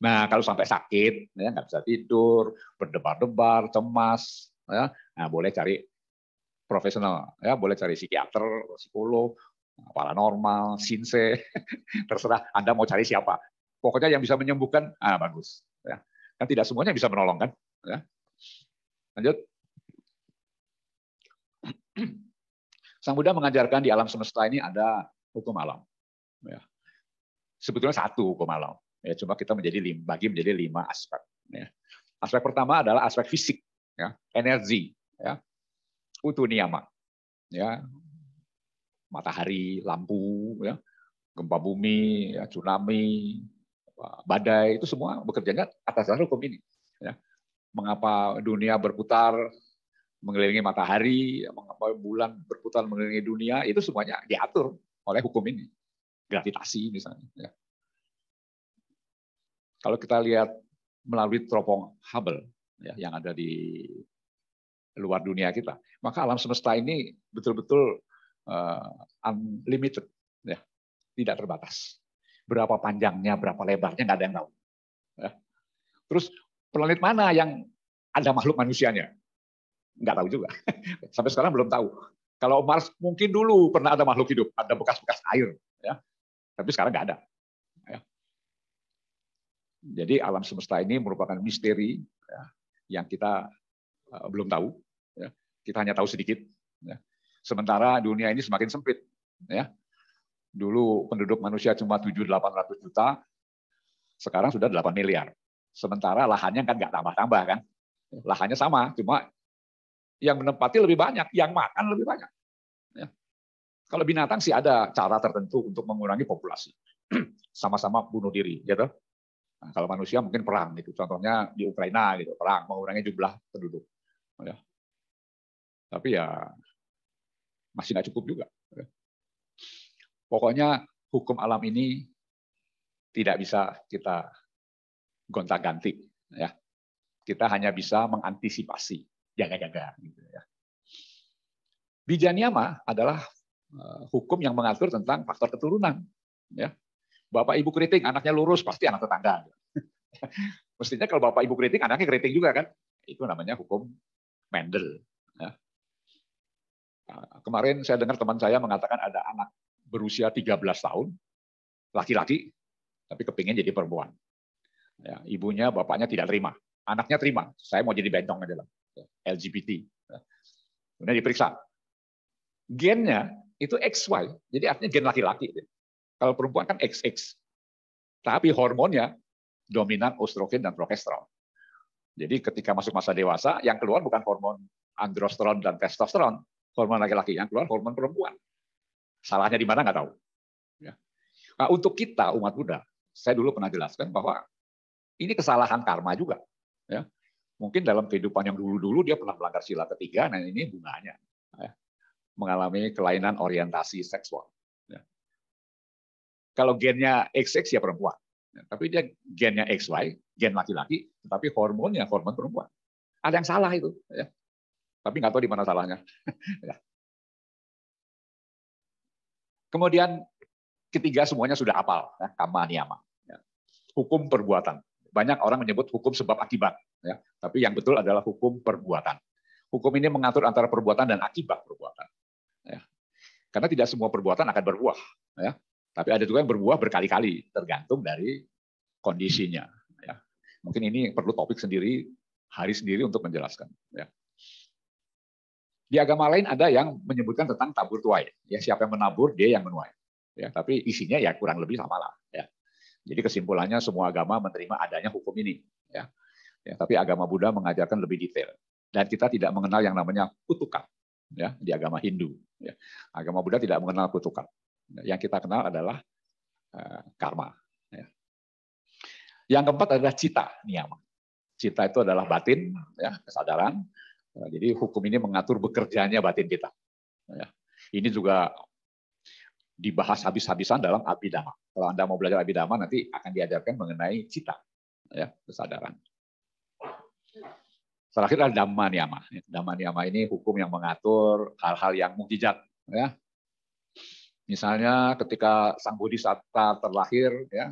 Nah, kalau sampai sakit, ya, nggak bisa tidur, berdebar-debar, cemas, ya, nah boleh cari profesional ya boleh cari psikiater, psikolog, paranormal, sinse, terserah Anda mau cari siapa. Pokoknya yang bisa menyembuhkan, ah bagus. Ya. Kan tidak semuanya bisa menolong kan. Ya. Lanjut. Sang Buddha mengajarkan di alam semesta ini ada hukum alam. Ya. Sebetulnya satu hukum alam. Ya, cuma kita menjadi lima, bagi menjadi lima aspek. Ya. Aspek pertama adalah aspek fisik, ya, energi. Ya utu Ya, matahari, lampu, ya, gempa bumi, ya, tsunami, badai itu semua bekerjanya atas dasar hukum ini. Ya. Mengapa dunia berputar mengelilingi matahari, mengapa bulan berputar mengelilingi dunia, itu semuanya diatur oleh hukum ini, gravitasi misalnya. Ya. Kalau kita lihat melalui teropong Hubble ya, yang ada di luar dunia kita. Maka alam semesta ini betul-betul uh, unlimited, ya. tidak terbatas. Berapa panjangnya, berapa lebarnya, nggak ada yang tahu. Ya. Terus planet mana yang ada makhluk manusianya? Nggak tahu juga. Sampai sekarang belum tahu. Kalau Mars mungkin dulu pernah ada makhluk hidup, ada bekas-bekas air, ya. tapi sekarang nggak ada. Ya. Jadi alam semesta ini merupakan misteri ya, yang kita uh, belum tahu Ya. Kita hanya tahu sedikit. Ya. Sementara dunia ini semakin sempit. Ya. Dulu penduduk manusia cuma 7-800 juta, sekarang sudah 8 miliar. Sementara lahannya kan nggak tambah-tambah kan. Lahannya sama, cuma yang menempati lebih banyak, yang makan lebih banyak. Ya. Kalau binatang sih ada cara tertentu untuk mengurangi populasi. Sama-sama bunuh diri, gitu. Nah, kalau manusia mungkin perang gitu. Contohnya di Ukraina gitu, perang mengurangi jumlah penduduk. Ya. Tapi ya masih nggak cukup juga. Pokoknya hukum alam ini tidak bisa kita gonta-ganti. Ya. Kita hanya bisa mengantisipasi, jaga-jaga. Gitu ya. Bijaniyama adalah eh, hukum yang mengatur tentang faktor keturunan. Ya. Bapak ibu keriting, anaknya lurus, pasti anak tetangga. Mestinya kalau bapak ibu keriting, anaknya keriting juga kan. Itu namanya hukum Mendel. Ya. Nah, kemarin saya dengar teman saya mengatakan ada anak berusia 13 tahun, laki-laki, tapi kepingin jadi perempuan. Ya, ibunya, bapaknya tidak terima. Anaknya terima, saya mau jadi bentong dalam LGBT. Ya. Kemudian diperiksa. Gennya itu XY, jadi artinya gen laki-laki. Kalau perempuan kan XX. Tapi hormonnya dominan ostrogen dan progesteron. Jadi ketika masuk masa dewasa, yang keluar bukan hormon androsteron dan testosteron, hormon laki-laki yang keluar hormon perempuan. Salahnya di mana nggak tahu. Ya. Nah, untuk kita umat Buddha, saya dulu pernah jelaskan bahwa ini kesalahan karma juga. Ya. Mungkin dalam kehidupan yang dulu-dulu dia pernah melanggar sila ketiga, nah ini bunganya. Ya. Mengalami kelainan orientasi seksual. Ya. Kalau gennya XX ya perempuan. Ya, tapi dia gennya XY, gen laki-laki, tetapi hormonnya hormon perempuan. Ada yang salah itu. Ya. Tapi nggak tahu di mana salahnya. Ya. Kemudian ketiga semuanya sudah apal, ya, kama niyama. Ya. Hukum perbuatan. Banyak orang menyebut hukum sebab akibat. Ya. Tapi yang betul adalah hukum perbuatan. Hukum ini mengatur antara perbuatan dan akibat perbuatan. Ya. Karena tidak semua perbuatan akan berbuah. Ya. Tapi ada juga yang berbuah berkali-kali, tergantung dari kondisinya. Ya. Mungkin ini perlu topik sendiri, hari sendiri untuk menjelaskan. Ya. Di agama lain ada yang menyebutkan tentang tabur tuai. Ya, siapa yang menabur, dia yang menuai. Ya, tapi isinya ya kurang lebih sama lah. Ya. Jadi kesimpulannya semua agama menerima adanya hukum ini. Ya. Ya, tapi agama Buddha mengajarkan lebih detail. Dan kita tidak mengenal yang namanya kutukan ya, di agama Hindu. Ya. Agama Buddha tidak mengenal kutukan. Yang kita kenal adalah uh, karma. Ya. Yang keempat adalah cita niyama. Cita itu adalah batin, ya, kesadaran. Nah, jadi hukum ini mengatur bekerjanya batin kita. Ya. ini juga dibahas habis-habisan dalam abidama. Kalau Anda mau belajar abidama, nanti akan diajarkan mengenai cita, ya, kesadaran. Terakhir adalah Dhamma Niyama. Dhamma Niyama ini hukum yang mengatur hal-hal yang mukjizat. Ya. Misalnya ketika Sang Bodhisatta terlahir, ya,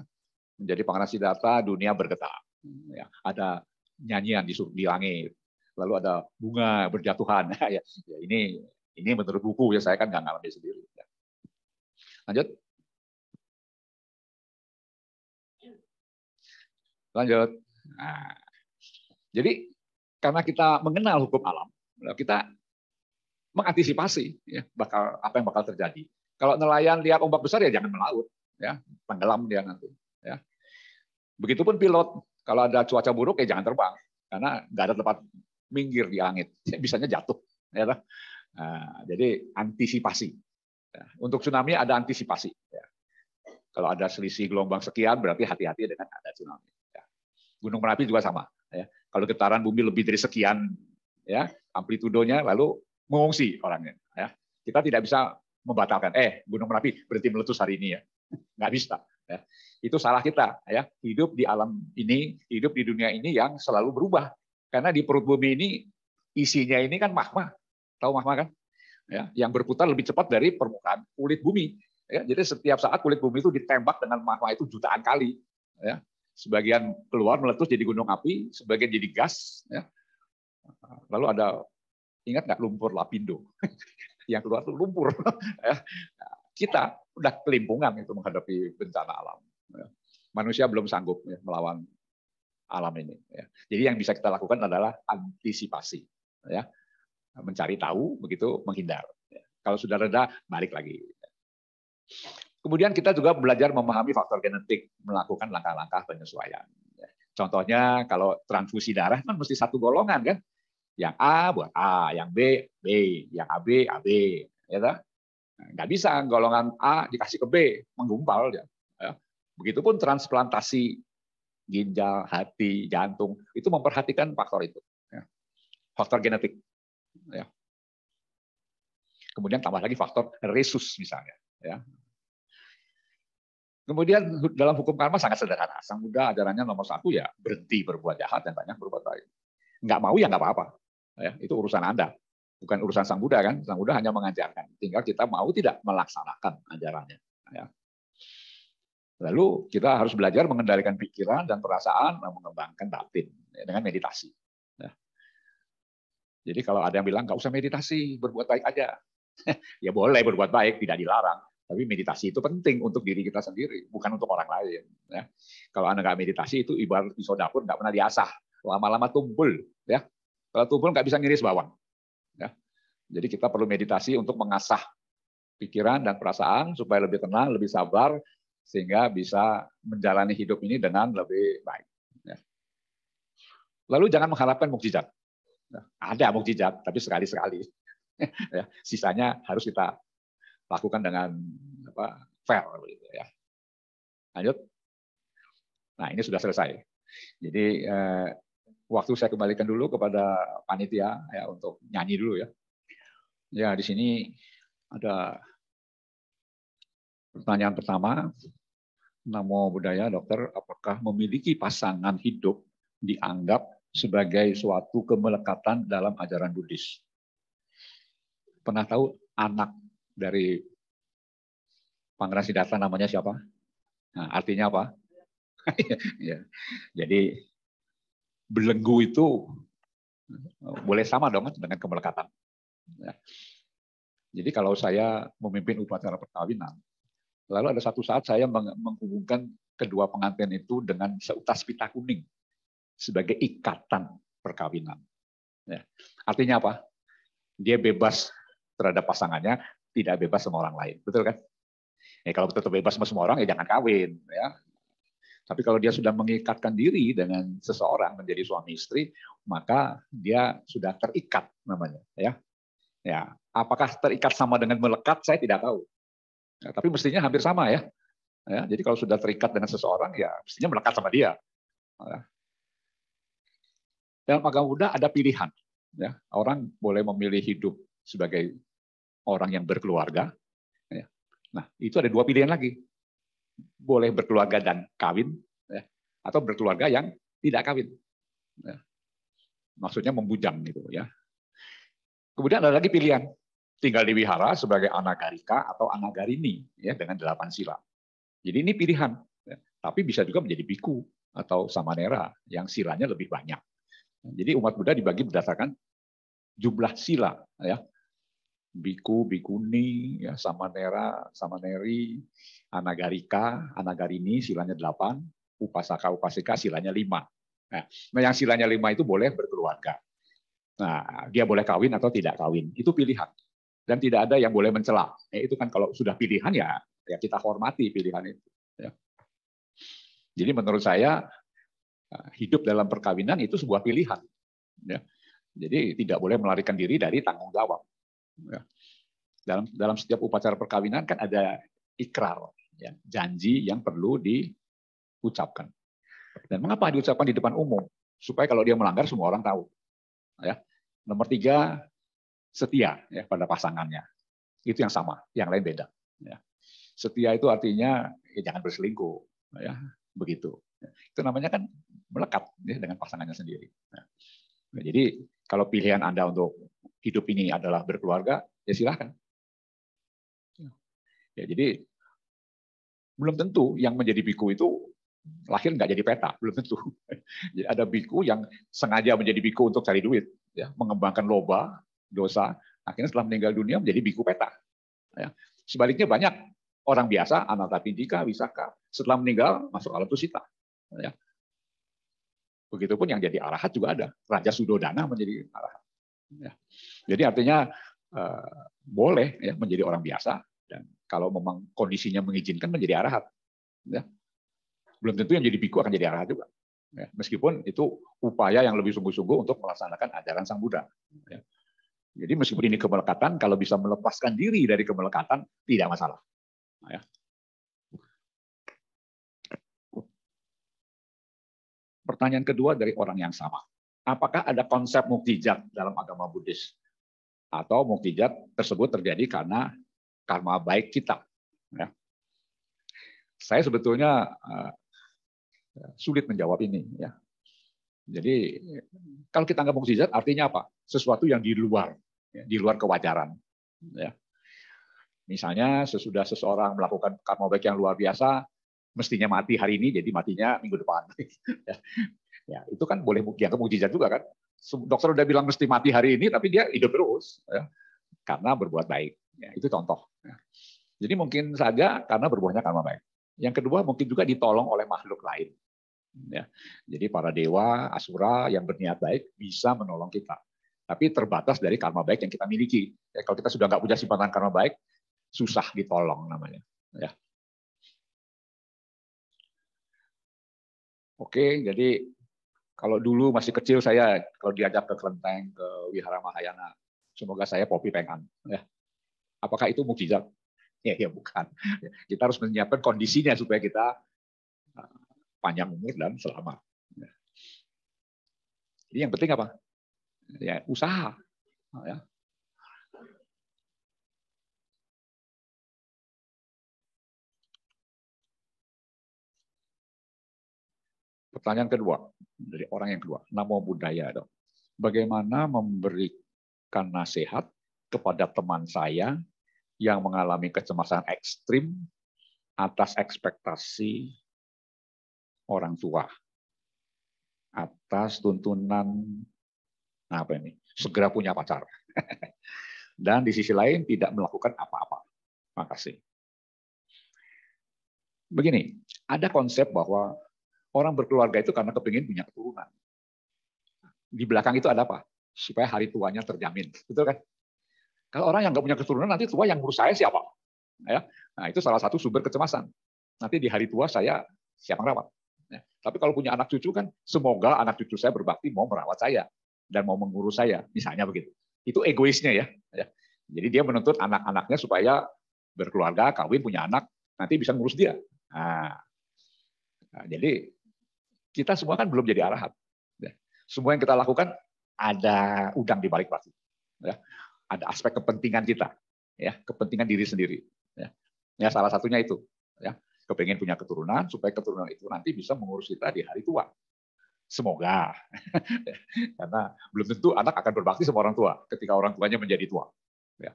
menjadi pangeran Siddhartha, dunia bergetar. Ya, ada nyanyian di, di langit lalu ada bunga berjatuhan. Ya, ya, ini ini menurut buku ya saya kan nggak ngalami sendiri. Ya. Lanjut. Lanjut. Nah, jadi karena kita mengenal hukum alam, ya, kita mengantisipasi ya, bakal apa yang bakal terjadi. Kalau nelayan lihat ombak besar ya jangan melaut, ya tenggelam dia nanti. Ya. Begitupun pilot, kalau ada cuaca buruk ya jangan terbang, karena nggak ada tempat minggir di langit. Bisanya jatuh. Ya kan? nah, jadi antisipasi. Ya, untuk tsunami ada antisipasi. Ya. Kalau ada selisih gelombang sekian, berarti hati-hati dengan ada tsunami. Gunung Merapi juga sama. Kalau getaran bumi lebih dari sekian, ya amplitudonya, lalu mengungsi orangnya. Kita tidak bisa membatalkan. Eh, Gunung Merapi berhenti meletus hari ini ya. Nggak bisa. Itu salah kita. Hidup di alam ini, hidup di dunia ini yang selalu berubah. Karena di perut bumi ini isinya ini kan magma. Tahu magma kan? Ya, yang berputar lebih cepat dari permukaan kulit bumi. Ya, jadi setiap saat kulit bumi itu ditembak dengan magma itu jutaan kali. Ya, sebagian keluar meletus jadi gunung api, sebagian jadi gas. Ya. Lalu ada ingat nggak lumpur lapindo yang keluar itu lumpur. Ya. Kita udah kelimpungan itu menghadapi bencana alam. Ya. Manusia belum sanggup ya melawan alam ini. Ya. Jadi yang bisa kita lakukan adalah antisipasi, ya, mencari tahu, begitu menghindar. Ya. Kalau sudah reda, balik lagi. Kemudian kita juga belajar memahami faktor genetik, melakukan langkah-langkah penyesuaian. Ya. Contohnya kalau transfusi darah kan mesti satu golongan kan, yang A buat A, yang B B, yang AB AB, ya tak? Nggak bisa golongan A dikasih ke B, menggumpal ya. Begitupun transplantasi ginjal, hati, jantung, itu memperhatikan faktor itu. Ya. Faktor genetik. Ya. Kemudian tambah lagi faktor resus misalnya. Ya. Kemudian dalam hukum karma sangat sederhana. Sang Buddha ajarannya nomor satu ya berhenti berbuat jahat dan banyak berbuat baik. Nggak mau ya nggak apa-apa. itu urusan Anda. Bukan urusan Sang Buddha kan. Sang Buddha hanya mengajarkan. Tinggal kita mau tidak melaksanakan ajarannya. Ya. Lalu kita harus belajar mengendalikan pikiran dan perasaan, dan mengembangkan batin dengan meditasi. Nah. Jadi kalau ada yang bilang nggak usah meditasi, berbuat baik aja, ya boleh berbuat baik, tidak dilarang. Tapi meditasi itu penting untuk diri kita sendiri, bukan untuk orang lain. Ya. Kalau anda nggak meditasi itu ibarat pisau dapur nggak pernah diasah, lama-lama tumpul. Ya. Kalau tumpul nggak bisa ngiris bawang. Ya. Jadi kita perlu meditasi untuk mengasah pikiran dan perasaan supaya lebih tenang, lebih sabar, sehingga bisa menjalani hidup ini dengan lebih baik. Ya. Lalu jangan mengharapkan mukjizat. Ya, ada mukjizat, tapi sekali-sekali. Ya. Sisanya harus kita lakukan dengan apa, fair. Gitu, Lanjut. Nah ini sudah selesai. Jadi eh, waktu saya kembalikan dulu kepada panitia ya untuk nyanyi dulu ya. Ya di sini ada Pertanyaan pertama, Namo Buddhaya dokter, apakah memiliki pasangan hidup dianggap sebagai suatu kemelekatan dalam ajaran Buddhis? Pernah tahu anak dari Pangeran Siddhartha namanya siapa? Nah, artinya apa? ya. Jadi belenggu itu boleh sama dong dengan kemelekatan. Ya. Jadi kalau saya memimpin upacara perkawinan, Lalu ada satu saat saya menghubungkan kedua pengantin itu dengan seutas pita kuning sebagai ikatan perkawinan. Ya. Artinya apa? Dia bebas terhadap pasangannya, tidak bebas sama orang lain. Betul kan? Ya, kalau betul, betul bebas sama semua orang, ya jangan kawin. Ya. Tapi kalau dia sudah mengikatkan diri dengan seseorang menjadi suami istri, maka dia sudah terikat namanya. Ya, ya. Apakah terikat sama dengan melekat? Saya tidak tahu. Ya, tapi mestinya hampir sama ya. ya. Jadi kalau sudah terikat dengan seseorang ya mestinya melekat sama dia. Ya. Dalam agama Buddha ada pilihan. Ya. Orang boleh memilih hidup sebagai orang yang berkeluarga. Ya. Nah itu ada dua pilihan lagi. Boleh berkeluarga dan kawin, ya. atau berkeluarga yang tidak kawin. Ya. Maksudnya membujang gitu ya. Kemudian ada lagi pilihan tinggal di wihara sebagai anagarika atau anagarini ya dengan delapan sila. Jadi ini pilihan. Ya. Tapi bisa juga menjadi biku atau samanera yang silanya lebih banyak. Jadi umat Buddha dibagi berdasarkan jumlah sila ya. Biku, bikuni, ya, samanera, samaneri, anagarika, anagarini silanya delapan, upasaka, upasika silanya lima. Ya. Nah, yang silanya lima itu boleh berkeluarga. Nah, dia boleh kawin atau tidak kawin, itu pilihan dan tidak ada yang boleh mencela. Ya, itu kan kalau sudah pilihan ya ya kita hormati pilihan itu. Ya. Jadi menurut saya eh, hidup dalam perkawinan itu sebuah pilihan. Ya. Jadi tidak boleh melarikan diri dari tanggung jawab. Ya. Dalam dalam setiap upacara perkawinan kan ada ikrar, ya, janji yang perlu diucapkan. Dan mengapa diucapkan di depan umum? Supaya kalau dia melanggar semua orang tahu. Ya. Nomor tiga, setia ya pada pasangannya. Itu yang sama, yang lain beda. Ya. Setia itu artinya ya jangan berselingkuh, ya begitu. Itu namanya kan melekat ya, dengan pasangannya sendiri. Ya. Nah, jadi kalau pilihan anda untuk hidup ini adalah berkeluarga, ya silahkan. Ya, ya, jadi belum tentu yang menjadi biku itu lahir nggak jadi peta, belum tentu. Jadi ada biku yang sengaja menjadi biku untuk cari duit, ya, mengembangkan loba dosa, akhirnya setelah meninggal dunia menjadi biku peta. Ya. Sebaliknya banyak orang biasa, anak pindika, wisaka, setelah meninggal masuk alam tusita. Ya. Begitupun yang jadi arahat juga ada. Raja Sudodana menjadi arahat. Ya. Jadi artinya eh, boleh ya, menjadi orang biasa, dan kalau memang kondisinya mengizinkan menjadi arahat. Ya. Belum tentu yang jadi biku akan jadi arahat juga. Ya. Meskipun itu upaya yang lebih sungguh-sungguh untuk melaksanakan ajaran Sang Buddha. Ya. Jadi meskipun ini kemelekatan, kalau bisa melepaskan diri dari kemelekatan, tidak masalah. Nah, ya. Pertanyaan kedua dari orang yang sama. Apakah ada konsep muktijat dalam agama Buddhis? Atau muktijat tersebut terjadi karena karma baik kita? Ya. Saya sebetulnya uh, sulit menjawab ini. Ya. Jadi kalau kita anggap mukjizat artinya apa? Sesuatu yang di luar, ya, di luar kewajaran. Ya. Misalnya sesudah seseorang melakukan karma baik yang luar biasa, mestinya mati hari ini, jadi matinya minggu depan. Ya. Ya, itu kan boleh dianggap mukjizat juga kan? Dokter udah bilang mesti mati hari ini, tapi dia hidup terus ya. karena berbuat baik. Ya, itu contoh. Ya. Jadi mungkin saja karena berbuahnya karma baik. Yang kedua mungkin juga ditolong oleh makhluk lain. Ya. Jadi para dewa, asura yang berniat baik bisa menolong kita. Tapi terbatas dari karma baik yang kita miliki. Ya, kalau kita sudah nggak punya simpanan karma baik, susah ditolong namanya. Ya. Oke, jadi kalau dulu masih kecil saya kalau diajak ke kelenteng ke wihara Mahayana, semoga saya popi pengan. Ya. Apakah itu mukjizat? Ya, ya bukan. Kita harus menyiapkan kondisinya supaya kita panjang umur dan selamat. Ya. Jadi yang penting apa? Ya usaha. Oh, ya. Pertanyaan kedua dari orang yang kedua, namo budaya dong. Bagaimana memberikan nasihat kepada teman saya yang mengalami kecemasan ekstrim atas ekspektasi orang tua atas tuntunan nah, apa ini segera punya pacar dan di sisi lain tidak melakukan apa-apa. Makasih. Begini, ada konsep bahwa orang berkeluarga itu karena kepingin punya keturunan. Di belakang itu ada apa? Supaya hari tuanya terjamin, betul kan? Kalau orang yang nggak punya keturunan nanti tua yang ngurus saya siapa? Ya, nah itu salah satu sumber kecemasan. Nanti di hari tua saya siapa rawat? Ya. Tapi kalau punya anak cucu kan semoga anak cucu saya berbakti mau merawat saya dan mau mengurus saya, misalnya begitu. Itu egoisnya ya. ya. Jadi dia menuntut anak-anaknya supaya berkeluarga, kawin, punya anak, nanti bisa ngurus dia. Nah, nah jadi kita semua kan belum jadi arahat. Ya. Semua yang kita lakukan ada udang di balik batu. Ada aspek kepentingan kita, ya, kepentingan diri sendiri. Ya. ya salah satunya itu. Ya kepengen punya keturunan supaya keturunan itu nanti bisa mengurus kita di hari tua. Semoga. Karena belum tentu anak akan berbakti sama orang tua ketika orang tuanya menjadi tua. Ya.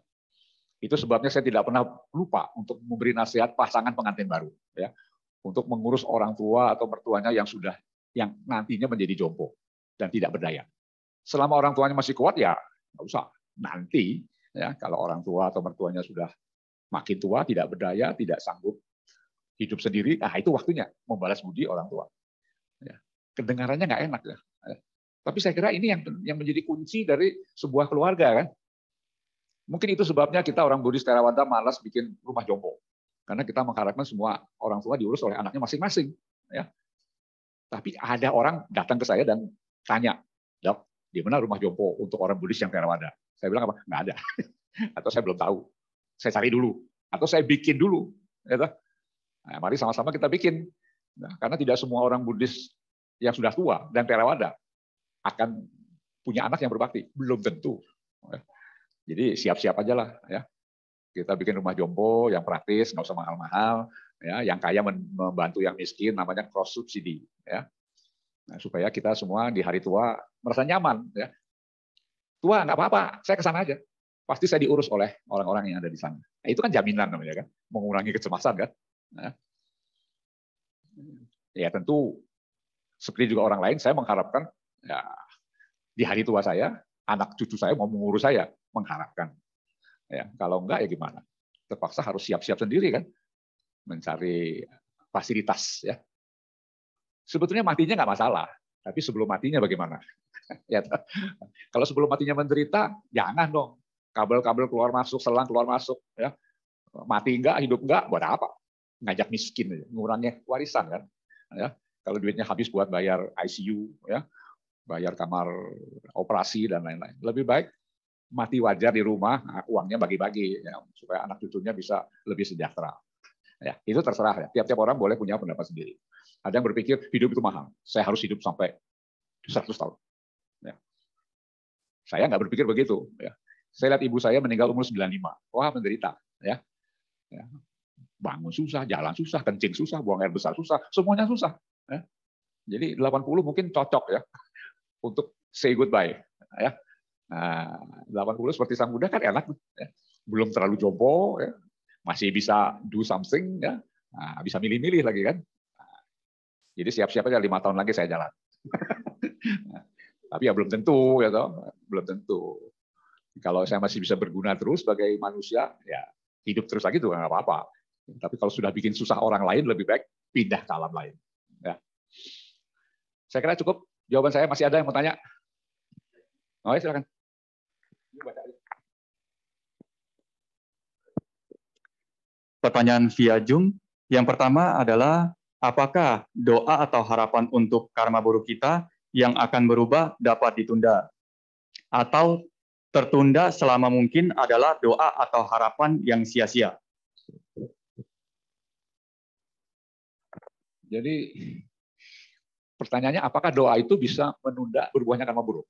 Itu sebabnya saya tidak pernah lupa untuk memberi nasihat pasangan pengantin baru. Ya. Untuk mengurus orang tua atau mertuanya yang sudah yang nantinya menjadi jompo dan tidak berdaya. Selama orang tuanya masih kuat ya nggak usah. Nanti ya kalau orang tua atau mertuanya sudah makin tua, tidak berdaya, tidak sanggup hidup sendiri, ah itu waktunya membalas budi orang tua. Ya. Kedengarannya nggak enak ya. ya. Tapi saya kira ini yang yang menjadi kunci dari sebuah keluarga kan. Mungkin itu sebabnya kita orang Budi terawanda malas bikin rumah jompo. Karena kita mengharapkan semua orang tua diurus oleh anaknya masing-masing. Ya. Tapi ada orang datang ke saya dan tanya, Dok, di mana rumah jompo untuk orang Buddhis yang terawanda Saya bilang apa? Nggak ada. Atau saya belum tahu. Saya cari dulu. Atau saya bikin dulu. Ya, Nah, mari sama-sama kita bikin. Nah, karena tidak semua orang Buddhis yang sudah tua dan terawada akan punya anak yang berbakti. Belum tentu. Ya. Jadi siap-siap aja lah ya. Kita bikin rumah jompo yang praktis, nggak usah mahal-mahal. Ya, yang kaya membantu yang miskin, namanya cross subsidi. Ya. Nah, supaya kita semua di hari tua merasa nyaman. Ya. Tua nggak apa-apa, saya ke sana aja. Pasti saya diurus oleh orang-orang yang ada di sana. Nah, itu kan jaminan namanya kan, mengurangi kecemasan kan. Nah. Ya tentu seperti juga orang lain, saya mengharapkan ya, di hari tua saya, anak cucu saya mau mengurus saya, mengharapkan. Ya, kalau enggak ya gimana? Terpaksa harus siap-siap sendiri kan, mencari fasilitas ya. Sebetulnya matinya nggak masalah, tapi sebelum matinya bagaimana? ya, kalau sebelum matinya menderita, jangan dong. Kabel-kabel keluar masuk, selang keluar masuk, ya mati enggak, hidup enggak, buat apa? ngajak miskin ngurangnya warisan kan. Ya, kalau duitnya habis buat bayar ICU ya, bayar kamar operasi dan lain-lain. Lebih baik mati wajar di rumah, ah, uangnya bagi-bagi ya, supaya anak cucunya bisa lebih sejahtera. Ya, itu terserah ya. Tiap-tiap orang boleh punya pendapat sendiri. Ada yang berpikir hidup itu mahal. Saya harus hidup sampai 100 tahun. Ya. Saya nggak berpikir begitu. Ya. Saya lihat ibu saya meninggal umur 95. Wah menderita. Ya. ya bangun susah, jalan susah, kencing susah, buang air besar susah, semuanya susah. Ya. Jadi Jadi 80 mungkin cocok ya untuk say goodbye. Ya. Nah, 80 seperti sang Buddha kan enak, ya. belum terlalu jompo, ya. masih bisa do something, ya. Nah, bisa milih-milih lagi kan. jadi siap-siap aja lima tahun lagi saya jalan. tapi ya belum tentu, ya toh, belum tentu. Kalau saya masih bisa berguna terus sebagai manusia, ya hidup terus lagi tuh nggak apa-apa. Tapi kalau sudah bikin susah orang lain, lebih baik pindah ke alam lain. Ya. Saya kira cukup. Jawaban saya masih ada yang mau tanya. Oh, silakan. Pertanyaan via Zoom. Yang pertama adalah apakah doa atau harapan untuk karma buruk kita yang akan berubah dapat ditunda atau tertunda selama mungkin adalah doa atau harapan yang sia-sia. Jadi pertanyaannya apakah doa itu bisa menunda berbuahnya karma buruk?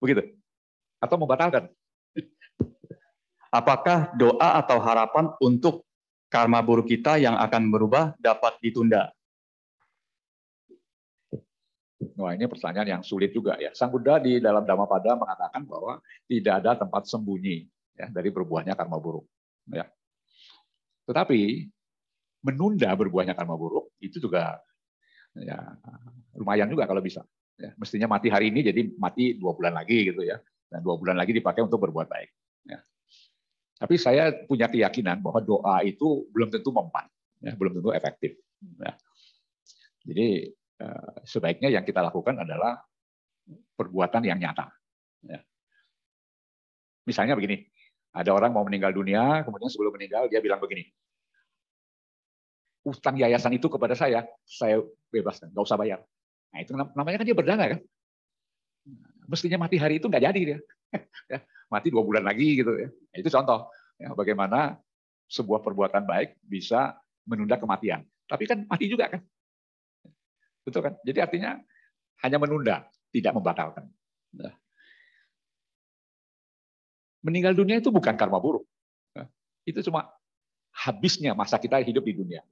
Begitu. Atau membatalkan? Apakah doa atau harapan untuk karma buruk kita yang akan berubah dapat ditunda? Nah ini pertanyaan yang sulit juga ya. Sang Buddha di dalam Dhammapada mengatakan bahwa tidak ada tempat sembunyi ya, dari berbuahnya karma buruk. Ya. Tetapi menunda berbuahnya karma buruk itu juga ya lumayan juga kalau bisa. Ya, mestinya mati hari ini jadi mati dua bulan lagi gitu ya. Dan dua bulan lagi dipakai untuk berbuat baik. Ya. Tapi saya punya keyakinan bahwa doa itu belum tentu mempan, ya, belum tentu efektif. Ya. Jadi eh, sebaiknya yang kita lakukan adalah perbuatan yang nyata. Ya. Misalnya begini, ada orang mau meninggal dunia, kemudian sebelum meninggal dia bilang begini, utang yayasan itu kepada saya, saya bebaskan, nggak usah bayar. Nah itu namanya kan dia berdana kan. Nah, mestinya mati hari itu nggak jadi dia. Ya, mati dua bulan lagi gitu ya. Nah, itu contoh ya, bagaimana sebuah perbuatan baik bisa menunda kematian. Tapi kan mati juga kan. Betul kan? Jadi artinya hanya menunda, tidak membatalkan. Nah. Meninggal dunia itu bukan karma buruk. Nah, itu cuma habisnya masa kita hidup di dunia.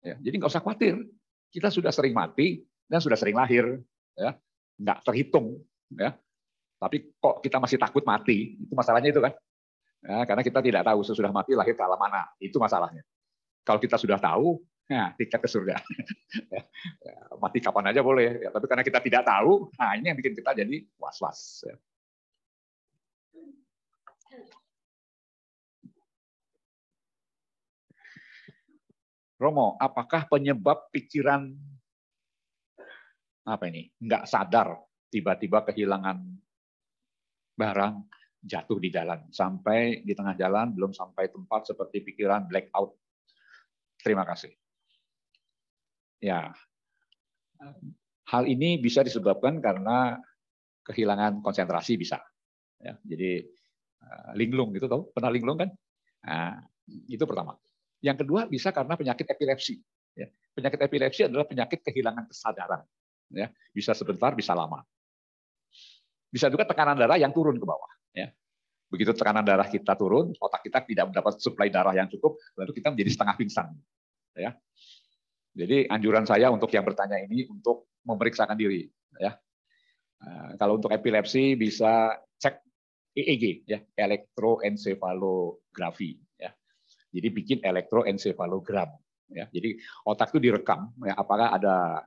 Ya, jadi nggak usah khawatir, kita sudah sering mati dan sudah sering lahir, ya nggak terhitung, ya. Tapi kok kita masih takut mati? Itu masalahnya itu kan? Ya, karena kita tidak tahu sesudah mati lahir ke alam mana, itu masalahnya. Kalau kita sudah tahu, nah, tiket ke surga. Ya, ya, mati kapan aja boleh, ya, tapi karena kita tidak tahu, nah ini yang bikin kita jadi was-was. Ya. Romo, apakah penyebab pikiran apa ini? Nggak sadar, tiba-tiba kehilangan barang, jatuh di jalan. Sampai di tengah jalan, belum sampai tempat seperti pikiran blackout. Terima kasih. Ya, hal ini bisa disebabkan karena kehilangan konsentrasi bisa. Ya, jadi eh, linglung gitu tau, pernah linglung kan? Nah, itu pertama. Yang kedua bisa karena penyakit epilepsi. Ya. Penyakit epilepsi adalah penyakit kehilangan kesadaran. Ya. Bisa sebentar, bisa lama. Bisa juga tekanan darah yang turun ke bawah. Ya. Begitu tekanan darah kita turun, otak kita tidak mendapat suplai darah yang cukup, lalu kita menjadi setengah pingsan. Jadi anjuran saya untuk yang bertanya ini untuk memeriksakan diri. Eh, kalau untuk epilepsi bisa cek EEG, ya, Ya. Jadi bikin elektroencefalogram, Ya, jadi otak itu direkam, ya, apakah ada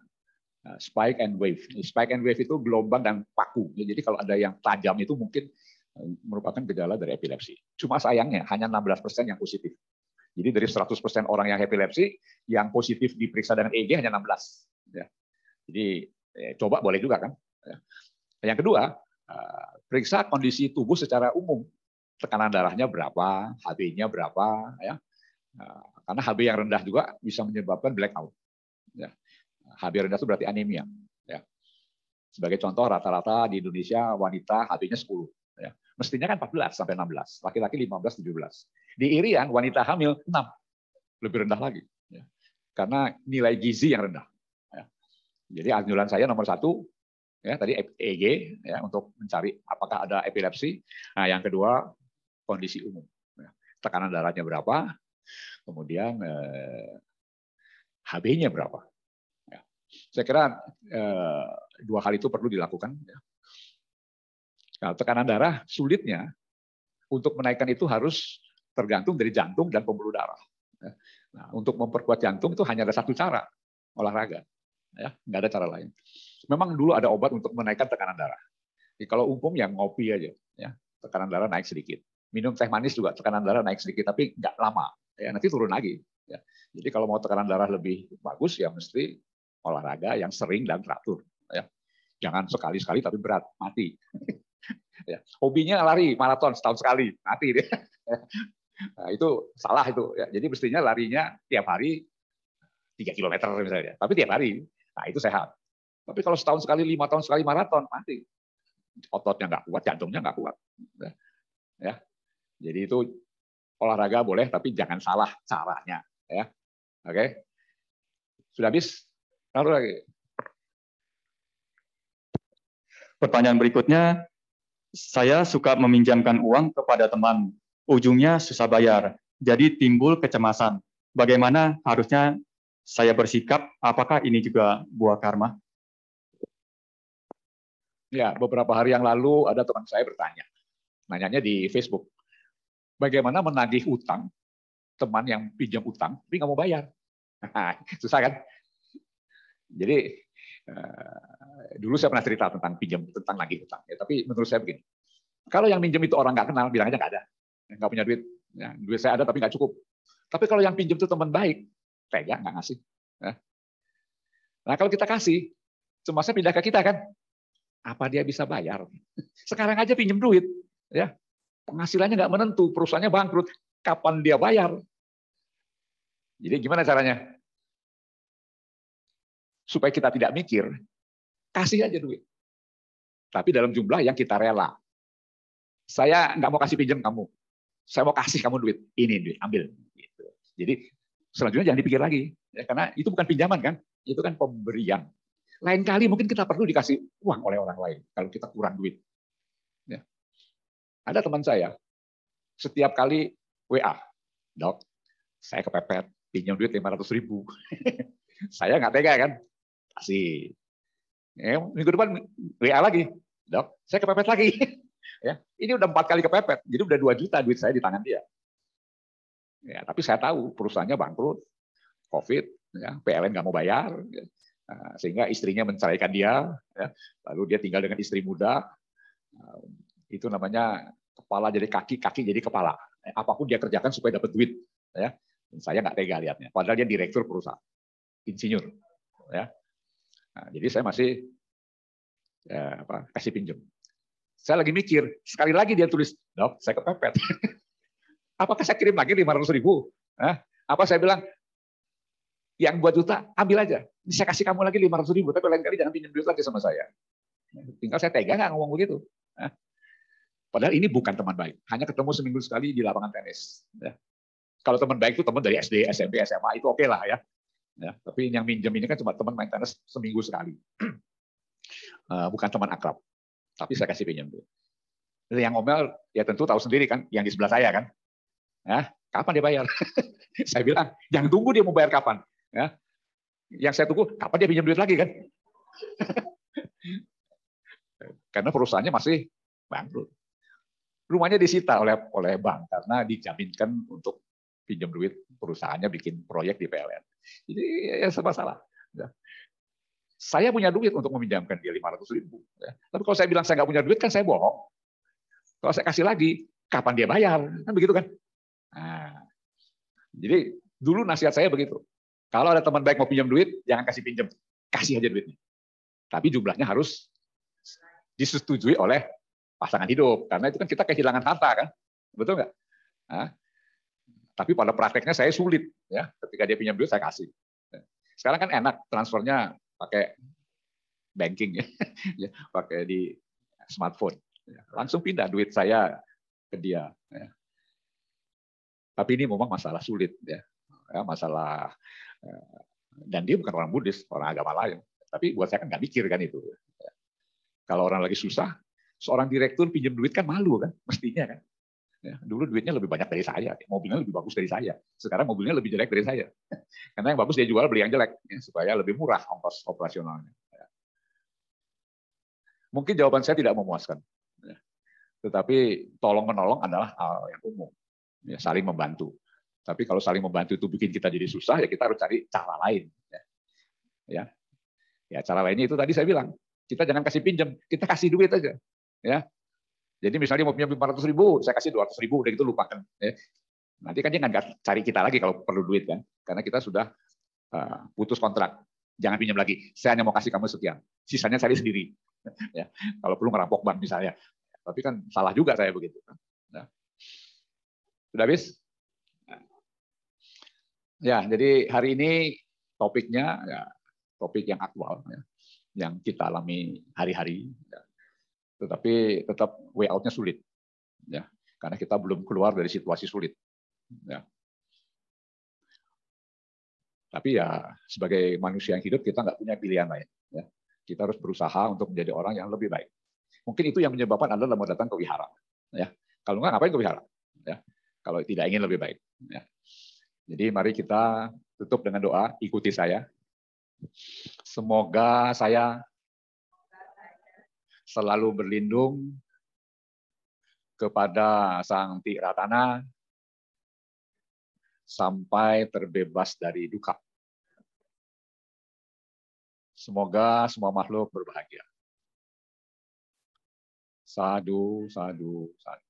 eh, spike and wave. Spike and wave itu gelombang dan paku. Ya, Jadi kalau ada yang tajam itu mungkin eh, merupakan gejala dari epilepsi. Cuma sayangnya hanya 16% yang positif. Jadi dari 100% orang yang epilepsi, yang positif diperiksa dengan EEG hanya 16. Ya. Jadi ya, coba boleh juga kan. Ya. Yang kedua, periksa kondisi tubuh secara umum tekanan darahnya berapa, HB-nya berapa, ya. Eh, karena HB yang rendah juga bisa menyebabkan blackout. Ya. HB rendah itu berarti anemia. Ya. Sebagai contoh, rata-rata di Indonesia wanita HB-nya 10. Ya. Mestinya kan 14 sampai 16, laki-laki 15, 17. Di Irian, wanita hamil 6, lebih rendah lagi. Ya. Karena nilai gizi yang rendah. Ya. Jadi anjuran saya nomor satu, ya tadi EG ya untuk mencari apakah ada epilepsi. Nah, yang kedua kondisi umum. Ya. Tekanan darahnya berapa, kemudian eh, HB-nya berapa. Ya. Saya kira eh, dua hal itu perlu dilakukan. Ya. Nah, tekanan darah sulitnya untuk menaikkan itu harus tergantung dari jantung dan pembuluh darah. Ya. Nah, untuk memperkuat jantung itu hanya ada satu cara, olahraga. Ya, nggak ada cara lain. Memang dulu ada obat untuk menaikkan tekanan darah. Jadi kalau umum yang ngopi aja, ya, tekanan darah naik sedikit minum teh manis juga tekanan darah naik sedikit tapi nggak lama ya nanti turun lagi ya. jadi kalau mau tekanan darah lebih bagus ya mesti olahraga yang sering dan teratur ya jangan sekali sekali tapi berat mati ya. hobinya lari maraton setahun sekali mati deh. nah, itu salah itu ya. jadi mestinya larinya tiap hari 3 kilometer misalnya tapi tiap hari nah itu sehat tapi kalau setahun sekali lima tahun sekali maraton mati ototnya nggak kuat jantungnya nggak kuat ya, ya. Jadi itu olahraga boleh tapi jangan salah caranya ya. Oke. Okay? Sudah habis? Taruh lagi. Pertanyaan berikutnya, saya suka meminjamkan uang kepada teman. Ujungnya susah bayar, jadi timbul kecemasan. Bagaimana harusnya saya bersikap? Apakah ini juga buah karma? Ya, beberapa hari yang lalu ada teman saya bertanya. Nanyanya di Facebook bagaimana menagih utang teman yang pinjam utang tapi nggak mau bayar. Nah, susah kan? Jadi eh, dulu saya pernah cerita tentang pinjam tentang nagih utang ya, tapi menurut saya begini. Kalau yang pinjam itu orang nggak kenal, bilang aja nggak ada, nggak punya duit. Ya, duit saya ada tapi nggak cukup. Tapi kalau yang pinjam itu teman baik, tega nggak ngasih. Ya. Nah kalau kita kasih, cuma saya pindah ke kita kan? Apa dia bisa bayar? Sekarang aja pinjam duit, ya penghasilannya nggak menentu, perusahaannya bangkrut, kapan dia bayar? Jadi gimana caranya? Supaya kita tidak mikir, kasih aja duit. Tapi dalam jumlah yang kita rela. Saya nggak mau kasih pinjam kamu. Saya mau kasih kamu duit. Ini duit, ambil. Gitu. Jadi selanjutnya jangan dipikir lagi. Ya, karena itu bukan pinjaman kan, itu kan pemberian. Lain kali mungkin kita perlu dikasih uang oleh orang lain kalau kita kurang duit. Ada teman saya, setiap kali WA, dok, saya kepepet, pinjam duit 500 ribu. saya nggak tega kan, kasih. Ya, minggu depan WA lagi, dok, saya kepepet lagi. ya, ini udah empat kali kepepet, jadi udah 2 juta duit saya di tangan dia. Ya, tapi saya tahu perusahaannya bangkrut, COVID, ya, PLN nggak mau bayar, ya. Nah, sehingga istrinya menceraikan dia, ya. lalu dia tinggal dengan istri muda, itu namanya kepala jadi kaki, kaki jadi kepala. Eh, apapun dia kerjakan supaya dapat duit. Ya. Dan saya nggak tega lihatnya. Padahal dia direktur perusahaan, insinyur. Ya. Nah, jadi saya masih ya, apa, kasih pinjam. Saya lagi mikir, sekali lagi dia tulis, dok, saya kepepet. Apakah saya kirim lagi 500 ribu? Nah, Apa saya bilang, yang buat juta, ambil aja. Ini saya kasih kamu lagi 500 ribu, tapi lain kali jangan pinjam duit lagi sama saya. Tinggal saya tega nggak ngomong begitu. Nah, Padahal ini bukan teman baik. Hanya ketemu seminggu sekali di lapangan tenis. Ya. Kalau teman baik itu teman dari SD, SMP, SMA itu oke okay lah ya. ya. Tapi yang minjem ini kan cuma teman main tenis seminggu sekali. Eh, bukan teman akrab. Tapi saya kasih pinjam dulu. Yang omel ya tentu tahu sendiri kan, yang di sebelah saya kan. Ya, kapan dia bayar? saya bilang, jangan tunggu dia mau bayar kapan. Ya. Yang saya tunggu, kapan dia pinjam duit lagi kan? Karena perusahaannya masih bangkrut rumahnya disita oleh oleh bank karena dijaminkan untuk pinjam duit perusahaannya bikin proyek di PLN. Jadi ya, ya serba salah. Ya. Saya punya duit untuk meminjamkan dia 500 ribu. Ya. Tapi kalau saya bilang saya nggak punya duit kan saya bohong. Kalau saya kasih lagi, kapan dia bayar? Kan begitu kan? Nah, jadi dulu nasihat saya begitu. Kalau ada teman baik mau pinjam duit, jangan kasih pinjam. Kasih aja duitnya. Tapi jumlahnya harus disetujui oleh pasangan hidup karena itu kan kita kehilangan harta kan betul nggak nah, tapi pada prakteknya saya sulit ya ketika dia pinjam duit saya kasih sekarang kan enak transfernya pakai banking ya, ya pakai di smartphone ya, langsung pindah duit saya ke dia ya. tapi ini memang masalah sulit ya, ya masalah eh, dan dia bukan orang Buddhis orang agama lain tapi buat saya kan nggak mikir kan itu kalau orang lagi susah seorang direktur pinjam duit kan malu kan, mestinya kan. Ya, dulu duitnya lebih banyak dari saya, mobilnya lebih bagus dari saya. Sekarang mobilnya lebih jelek dari saya. Karena yang bagus dia jual beli yang jelek ya, supaya lebih murah ongkos operasionalnya. Ya. Mungkin jawaban saya tidak memuaskan, ya. tetapi tolong menolong adalah hal yang umum, ya, saling membantu. Tapi kalau saling membantu itu bikin kita jadi susah, ya kita harus cari cara lain. Ya, ya, ya cara lainnya itu tadi saya bilang, kita jangan kasih pinjam, kita kasih duit aja ya. Jadi misalnya mau pinjam 500 ribu, saya kasih 200 ribu, udah gitu lupakan. Ya. Nanti kan dia nggak cari kita lagi kalau perlu duit kan, karena kita sudah uh, putus kontrak. Jangan pinjam lagi, saya hanya mau kasih kamu sekian, sisanya cari sendiri. ya. Kalau perlu ngerampok bank misalnya, tapi kan salah juga saya begitu. Kan. Ya. Sudah habis? Ya, jadi hari ini topiknya ya, topik yang aktual ya, yang kita alami hari-hari. Ya tetapi tetap way out-nya sulit. Ya, karena kita belum keluar dari situasi sulit. Ya. Tapi ya sebagai manusia yang hidup kita nggak punya pilihan lain. Ya. Kita harus berusaha untuk menjadi orang yang lebih baik. Mungkin itu yang menyebabkan Anda mau datang ke wihara. Ya. Kalau nggak ngapain ke wihara? Ya. Kalau tidak ingin lebih baik. Ya. Jadi mari kita tutup dengan doa, ikuti saya. Semoga saya selalu berlindung kepada Sang Ti Ratana sampai terbebas dari duka. Semoga semua makhluk berbahagia. Sadu, sadu, sadu.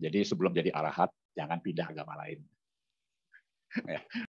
Jadi sebelum jadi arahat, jangan pindah agama lain. Ya.